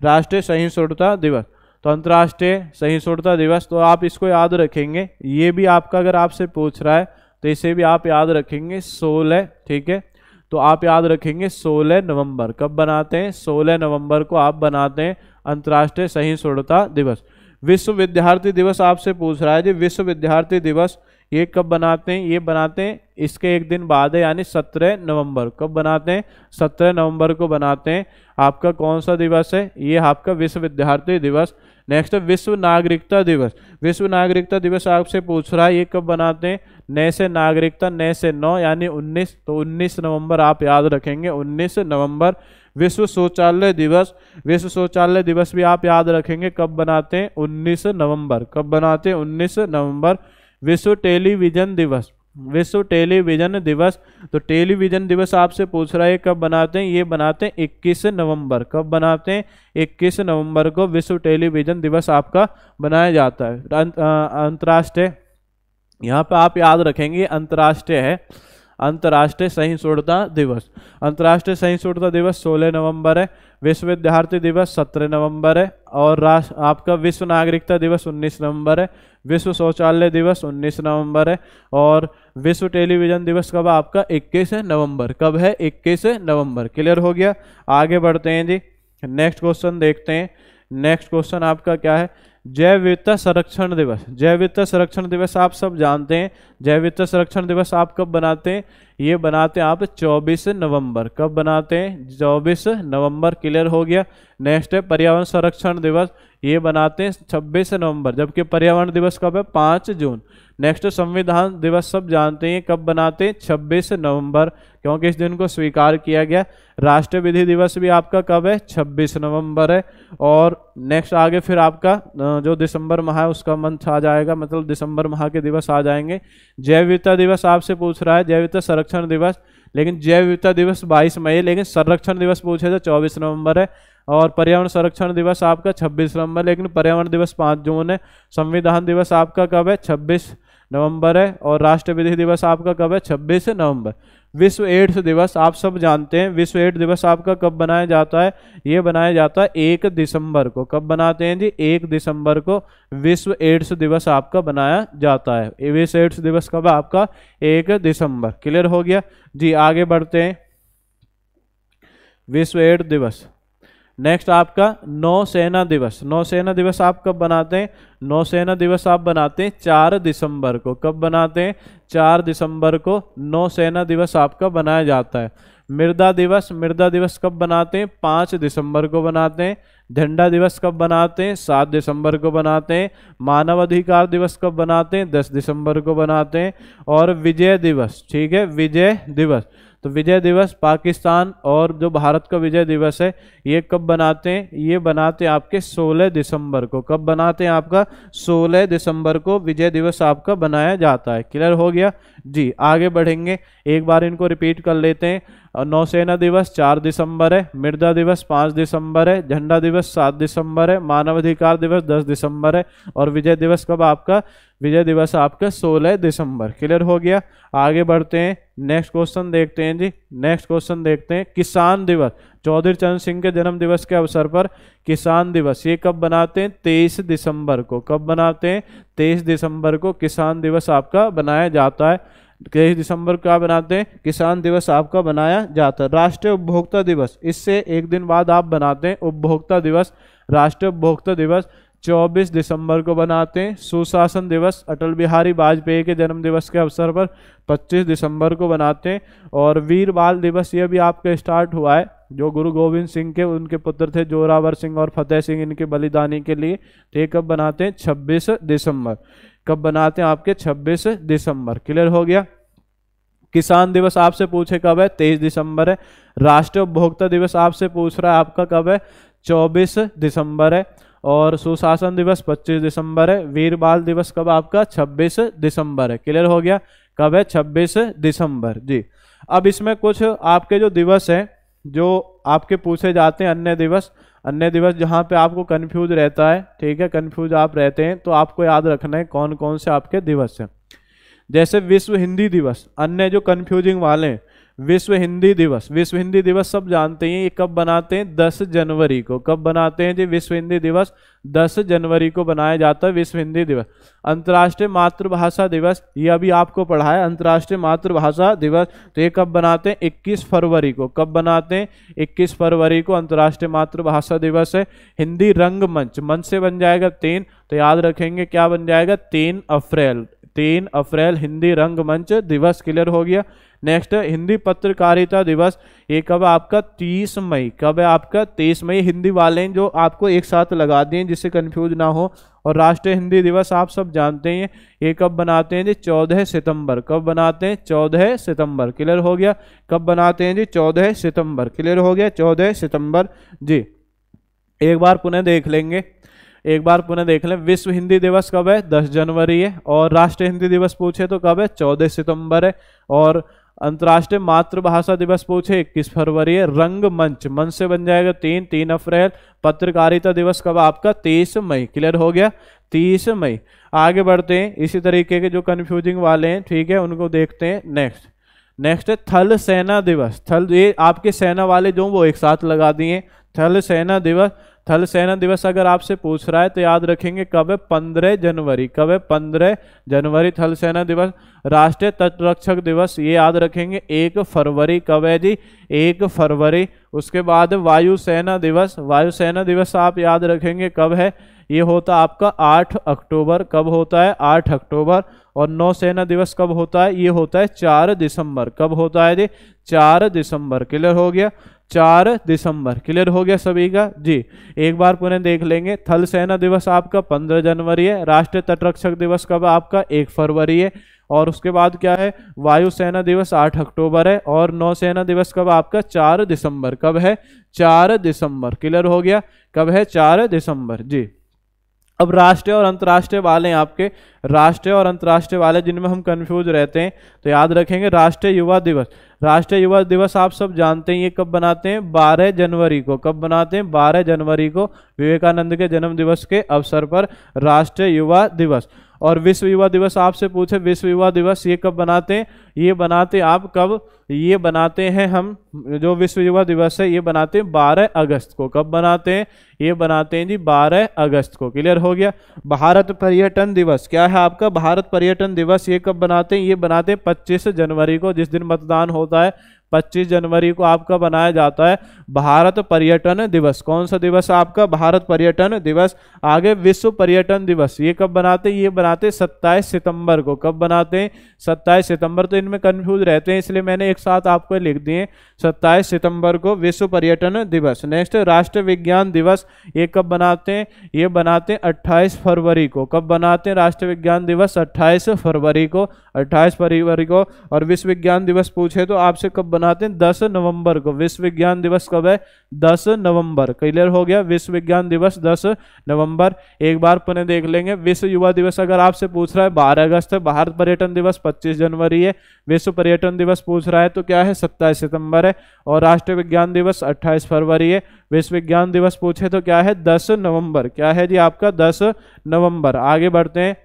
राष्ट्रीय सहिष्णुता दिवस तो अंतर्राष्ट्रीय सहिष्णुता दिवस तो आप इसको याद रखेंगे ये भी आपका अगर आपसे पूछ रहा है तो इसे भी आप याद रखेंगे सोलह ठीक है तो आप याद रखेंगे 16 नवंबर कब बनाते हैं 16 नवंबर को आप बनाते हैं अंतर्राष्ट्रीय सहिष्णुता दिवस विश्व विद्यार्थी दिवस आपसे पूछ रहा है जी विश्व विद्यार्थी दिवस ये कब बनाते हैं ये बनाते हैं इसके एक दिन बाद है यानी सत्रह नवंबर कब बनाते हैं सत्रह नवंबर को बनाते हैं आपका कौन सा दिवस है ये आपका विश्व विद्यार्थी दिवस नेक्स्ट विश्व नागरिकता दिवस विश्व नागरिकता दिवस आपसे पूछ रहा है ये कब बनाते हैं नए से नागरिकता नए से नौ यानी 19 तो 19 नवंबर आप याद रखेंगे 19 नवंबर विश्व शौचालय दिवस विश्व शौचालय दिवस भी आप याद रखेंगे कब बनाते हैं 19 नवंबर कब बनाते हैं 19 नवंबर विश्व टेलीविजन दिवस विश्व टेलीविजन दिवस तो टेलीविजन दिवस आपसे पूछ रहा है कब बनाते हैं ये बनाते हैं 21 नवंबर कब बनाते हैं 21 नवंबर को विश्व टेलीविजन दिवस आपका बनाया जाता है अं, अं, अंतर्राष्ट्रीय यहाँ पे आप याद रखेंगे अंतर्राष्ट्रीय है अंतर्राष्ट्रीय सहिष्णुता दिवस अंतर्राष्ट्रीय सहिष्णुता दिवस 16 नवंबर है विश्व विद्यार्थी दिवस 17 नवंबर है और राष्ट्र आपका विश्व नागरिकता दिवस 19 नवंबर है विश्व शौचालय दिवस 19 नवंबर है और विश्व टेलीविज़न दिवस कब आपका 21 नवंबर कब है 21 नवंबर क्लियर हो गया आगे बढ़ते हैं जी नेक्स्ट क्वेश्चन देखते हैं नेक्स्ट क्वेश्चन आपका क्या है जैव विविधता संरक्षण दिवस जैव विविधता संरक्षण दिवस आप सब जानते हैं जैव विविधता संरक्षण दिवस आप कब मनाते हैं ये बनाते हैं आप 24 नवंबर कब बनाते हैं 24 नवंबर क्लियर हो गया नेक्स्ट है पर्यावरण संरक्षण दिवस ये बनाते हैं 26 नवंबर जबकि पर्यावरण दिवस कब है 5 जून नेक्स्ट संविधान दिवस सब जानते हैं कब बनाते हैं 26 नवंबर क्योंकि इस दिन को स्वीकार किया गया राष्ट्रीय विधि दिवस भी आपका कब है 26 नवंबर है और नेक्स्ट आगे फिर आपका जो दिसंबर माह है उसका मंथ आ जाएगा मतलब दिसंबर माह के दिवस आ जाएंगे जैव दिवस आपसे पूछ रहा है जैव संरक्षण दिवस लेकिन जैव विविधता दिवस बाईस मई लेकिन संरक्षण दिवस पूछे तो चौबीस नवंबर है और पर्यावरण संरक्षण दिवस आपका छब्बीस नवंबर लेकिन पर्यावरण दिवस पाँच जून है संविधान दिवस आपका कब है छब्बीस नवंबर है और राष्ट्र विधि दिवस आपका कब है छब्बीस नवंबर विश्व एड्स दिवस आप सब जानते हैं विश्व एड्स दिवस आपका कब बनाया जाता है ये बनाया जाता है एक दिसंबर को कब बनाते हैं जी एक दिसंबर को विश्व एड्स दिवस आपका बनाया जाता है विश्व एड्स दिवस कब आपका एक दिसंबर क्लियर हो गया जी आगे बढ़ते हैं विश्व एड्स दिवस नेक्स्ट आपका नौसेना दिवस नौसेना दिवस आप कब बनाते हैं नौसेना दिवस आप बनाते हैं चार दिसंबर को कब बनाते हैं चार दिसंबर को नौसेना दिवस आपका बनाया जाता है मृदा दिवस मृदा दिवस कब बनाते हैं पाँच दिसंबर को बनाते हैं झंडा दिवस कब बनाते हैं सात दिसंबर को बनाते हैं मानवाधिकार दिवस कब बनाते हैं दस दिसंबर को बनाते हैं और विजय दिवस ठीक है विजय दिवस तो विजय दिवस पाकिस्तान और जो भारत का विजय दिवस है ये कब बनाते हैं ये बनाते हैं आपके 16 दिसंबर को कब बनाते हैं आपका 16 दिसंबर को विजय दिवस आपका बनाया जाता है क्लियर हो गया जी आगे बढ़ेंगे एक बार इनको रिपीट कर लेते हैं और नौसेना दिवस चार दिसंबर है मृदा दिवस पाँच दिसंबर है झंडा दिवस सात दिसंबर है मानवाधिकार दिवस दस दिसंबर है और विजय दिवस कब आपका विजय दिवस आपका सोलह दिसंबर क्लियर हो गया आगे बढ़ते हैं नेक्स्ट क्वेश्चन देखते हैं जी नेक्स्ट क्वेश्चन देखते हैं किसान दिवस चौधरी चरण सिंह के जन्म दिवस के अवसर पर किसान दिवस ये कब बनाते हैं तेईस दिसंबर को कब बनाते हैं तेईस दिसंबर को किसान दिवस आपका बनाया जाता है तेईस दिसंबर क्या बनाते हैं किसान दिवस आपका बनाया जाता है राष्ट्रीय उपभोक्ता दिवस इससे एक दिन बाद आप बनाते हैं उपभोक्ता दिवस राष्ट्रीय उपभोक्ता दिवस 24 दिसंबर को बनाते हैं सुशासन दिवस अटल बिहारी वाजपेयी के जन्म दिवस के अवसर पर 25 दिसंबर को बनाते हैं और वीर बाल दिवस ये भी आपका स्टार्ट हुआ है जो गुरु गोविंद सिंह के उनके पुत्र थे जोरावर सिंह और फतेह सिंह इनके बलिदानी के लिए तो ये कब बनाते हैं 26 दिसंबर कब बनाते हैं आपके 26 दिसंबर क्लियर हो गया किसान दिवस आपसे पूछे कब है तेईस दिसंबर है राष्ट्रीय उपभोक्ता दिवस आपसे पूछ रहा है आपका कब है चौबीस दिसंबर है और सुशासन दिवस 25 दिसंबर है वीर बाल दिवस कब आपका 26 दिसंबर है क्लियर हो गया कब है 26 दिसंबर जी अब इसमें कुछ आपके जो दिवस हैं जो आपके पूछे जाते हैं अन्य दिवस अन्य दिवस जहाँ पे आपको कन्फ्यूज रहता है ठीक है कन्फ्यूज आप रहते हैं तो आपको याद रखना है कौन कौन से आपके दिवस हैं जैसे विश्व हिंदी दिवस अन्य जो कन्फ्यूजिंग वाले हैं विश्व हिंदी दिवस विश्व हिंदी दिवस सब जानते हैं ये कब बनाते हैं 10 जनवरी को कब बनाते हैं जी विश्व हिंदी दिवस 10 जनवरी को बनाया जाता है विश्व हिंदी दिवस अंतर्राष्ट्रीय मातृभाषा दिवस ये अभी आपको पढ़ा है अंतर्राष्ट्रीय मातृभाषा दिवस तो ये कब बनाते हैं इक्कीस फरवरी को कब बनाते हैं इक्कीस फरवरी को अंतर्राष्ट्रीय मातृभाषा दिवस है हिंदी रंगमंच मंच से बन जाएगा तीन तो याद रखेंगे क्या बन जाएगा तीन अप्रैल तीन अप्रैल हिंदी रंगमंच दिवस क्लियर हो गया नेक्स्ट हिंदी पत्रकारिता दिवस ये कब आपका 30 मई कब है आपका 23 मई हिंदी वाले जो आपको एक साथ लगा दिए जिससे कंफ्यूज ना हो और राष्ट्रीय हिंदी दिवस आप सब जानते हैं ये कब बनाते हैं जी चौदह सितंबर कब बनाते हैं चौदह सितंबर क्लियर हो गया कब बनाते हैं जी चौदह सितंबर क्लियर हो गया चौदह सितंबर जी एक बार पुनः देख लेंगे एक बार पुनः देख लें विश्व हिंदी दिवस कब है दस जनवरी है और राष्ट्रीय हिंदी दिवस पूछे तो कब है चौदह सितंबर है और अंतर्राष्ट्रीय मातृभाषा दिवस पूछे इक्कीस फरवरी है रंग मंच मंच से बन जाएगा तीन तीन अप्रैल पत्रकारिता दिवस कब आपका तीस मई क्लियर हो गया तीस मई आगे बढ़ते हैं इसी तरीके के जो कन्फ्यूजिंग वाले हैं ठीक है उनको देखते हैं नेक्स्ट नेक्स्ट है थल सेना दिवस थल ये आपके सेना वाले जो वो एक साथ लगा दिए थल सेना दिवस थल सेना दिवस अगर आपसे पूछ रहा है तो याद रखेंगे कब है पंद्रह जनवरी कब है पंद्रह जनवरी थल सेना दिवस राष्ट्रीय तटरक्षक दिवस ये याद रखेंगे एक फरवरी कब है जी एक फरवरी उसके बाद वायुसेना दिवस वायुसेना दिवस आप याद रखेंगे कब है ये होता आपका आठ अक्टूबर कब होता है आठ अक्टूबर और नौसेना दिवस कब होता है ये होता है चार दिसंबर कब होता है जी चार दिसंबर क्लियर हो गया चार दिसंबर क्लियर हो गया सभी का जी एक बार पुनः देख लेंगे थल सेना दिवस आपका पंद्रह जनवरी है राष्ट्रीय तटरक्षक दिवस कब आपका एक फरवरी है और उसके बाद क्या है वायुसेना दिवस आठ अक्टूबर है और नौसेना दिवस कब आपका चार दिसंबर कब है चार दिसंबर क्लियर हो गया कब है चार दिसंबर जी अब राष्ट्रीय और अंतर्राष्ट्रीय वाले हैं आपके राष्ट्रीय और अंतर्राष्ट्रीय वाले जिनमें हम कंफ्यूज रहते हैं तो याद रखेंगे राष्ट्रीय युवा दिवस राष्ट्रीय युवा दिवस आप सब जानते हैं ये कब बनाते हैं 12 जनवरी को कब बनाते हैं 12 जनवरी को विवेकानंद के जन्म दिवस के अवसर पर राष्ट्रीय युवा दिवस और विश्व युवा दिवस आपसे पूछे विश्व युवा दिवस ये कब बनाते हैं ये बनाते आप कब ये बनाते हैं हम जो विश्व युवा दिवस है ये बनाते हैं बारह अगस्त को कब बनाते हैं ये बनाते हैं जी बारह अगस्त को क्लियर हो गया भारत पर्यटन दिवस क्या है आपका भारत पर्यटन दिवस ये कब बनाते हैं ये बनाते हैं पच्चीस जनवरी को जिस दिन मतदान होता है 25 जनवरी को आपका बनाया जाता है भारत पर्यटन दिवस कौन सा दिवस आपका भारत पर्यटन दिवस आगे विश्व पर्यटन दिवस ये कब बनाते हैं ये बनाते सत्ताईस सितंबर को कब बनाते हैं सत्ताईस सितंबर तो इनमें कन्फ्यूज रहते हैं इसलिए मैंने एक साथ आपको लिख दिए सत्ताईस सितंबर को विश्व पर्यटन दिवस नेक्स्ट राष्ट्र विज्ञान दिवस ये कब बनाते हैं ये बनाते हैं अट्ठाईस फरवरी को कब बनाते हैं राष्ट्र विज्ञान दिवस अट्ठाईस फरवरी को अट्ठाईस फरवरी को और विश्व विज्ञान दिवस पूछे तो आपसे कब बना मनाते हैं दस नवंबर को विश्व विज्ञान दिवस कब है दस नवंबर क्लियर हो गया विश्व विज्ञान दिवस दस नवंबर एक बार पुनः देख लेंगे विश्व युवा दिवस अगर आपसे पूछ रहा है बारह अगस्त है भारत पर्यटन दिवस पच्चीस जनवरी है विश्व पर्यटन दिवस पूछ रहा है तो क्या है सत्ताईस सितंबर है और राष्ट्रीय विज्ञान दिवस अट्ठाईस फरवरी है विश्व विज्ञान दिवस पूछे तो क्या है दस नवंबर क्या है जी आपका दस नवंबर आगे बढ़ते हैं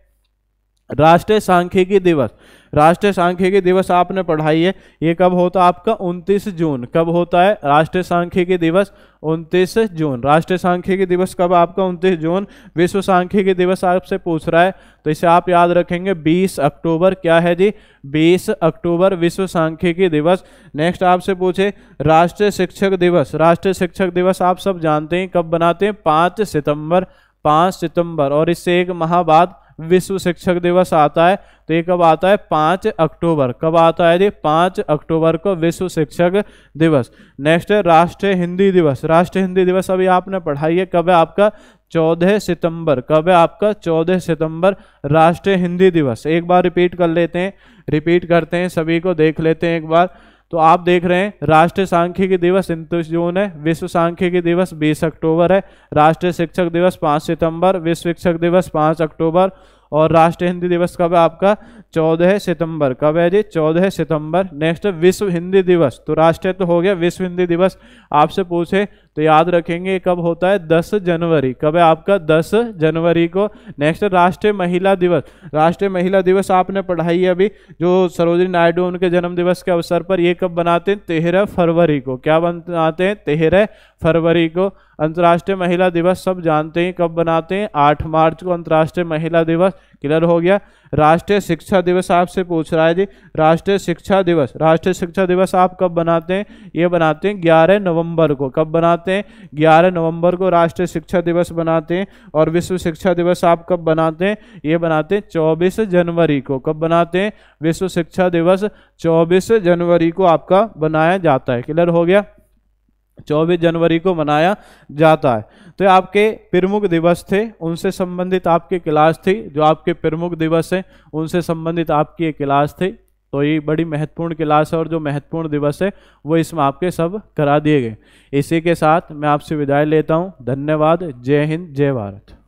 राष्ट्रीय सांख्यिकी दिवस राष्ट्रीय सांख्यिकी दिवस आपने पढ़ाई है ये कब होता है आपका 29 जून कब होता है राष्ट्रीय सांख्यिकी दिवस 29 जून राष्ट्रीय सांख्यिकी दिवस कब आपका 29 जून विश्व सांख्यिकी दिवस आपसे पूछ रहा है तो इसे आप याद रखेंगे 20 अक्टूबर क्या है जी 20 अक्टूबर विश्व सांख्यिकी दिवस नेक्स्ट आपसे पूछे राष्ट्रीय शिक्षक दिवस राष्ट्रीय शिक्षक दिवस आप सब जानते हैं कब बनाते हैं पाँच सितंबर पाँच सितंबर और इससे एक माह बाद विश्व शिक्षक दिवस आता है तो ये कब आता है पाँच अक्टूबर कब आता है जी पाँच अक्टूबर को विश्व शिक्षक दिवस नेक्स्ट है राष्ट्रीय हिंदी दिवस राष्ट्रीय हिंदी दिवस अभी आपने पढ़ाई है कब है आपका चौदह सितंबर कब है आपका चौदह सितंबर राष्ट्रीय हिंदी दिवस एक बार रिपीट कर लेते हैं रिपीट करते हैं सभी को देख लेते हैं एक बार तो आप देख रहे हैं राष्ट्रीय सांख्यिकी दिवस उनतीस जून है विश्व सांख्यिकी दिवस बीस अक्टूबर है राष्ट्रीय शिक्षक दिवस 5 सितंबर विश्व शिक्षक दिवस 5 अक्टूबर और राष्ट्रीय हिंदी दिवस कब है आपका चौदह सितंबर कब है जी चौदह सितंबर नेक्स्ट विश्व हिंदी दिवस तो राष्ट्रीय तो हो गया विश्व हिंदी दिवस आपसे पूछे तो याद रखेंगे कब होता है 10 जनवरी कब है आपका 10 जनवरी को नेक्स्ट राष्ट्रीय महिला दिवस राष्ट्रीय महिला दिवस आपने पढ़ाई है अभी जो सरोजिनी नायडू उनके जन्म दिवस के अवसर पर ये कब बनाते हैं तेरह फरवरी को क्या बनाते हैं तेरह फरवरी को अंतर्राष्ट्रीय महिला दिवस सब जानते हैं कब बनाते हैं आठ मार्च को अंतर्राष्ट्रीय महिला दिवस क्लियर हो गया राष्ट्रीय शिक्षा दिवस आपसे पूछ रहा है जी राष्ट्रीय शिक्षा दिवस राष्ट्रीय शिक्षा दिवस आप कब बनाते हैं ये बनाते हैं ग्यारह नवंबर को कब बनाते हैं ग्यारह नवंबर को राष्ट्रीय शिक्षा दिवस बनाते हैं और विश्व शिक्षा दिवस आप कब बनाते हैं ये बनाते हैं चौबीस जनवरी को कब बनाते हैं विश्व शिक्षा दिवस चौबीस जनवरी को आपका बनाया जाता है क्लियर हो गया 24 जनवरी को मनाया जाता है तो आपके प्रमुख दिवस थे उनसे संबंधित आपकी क्लास थी जो आपके प्रमुख दिवस हैं उनसे संबंधित आपकी ये क्लास थी तो ये बड़ी महत्वपूर्ण क्लास है और जो महत्वपूर्ण दिवस है वो इसमें आपके सब करा दिए गए इसी के साथ मैं आपसे विदाई लेता हूँ धन्यवाद जय हिंद जय भारत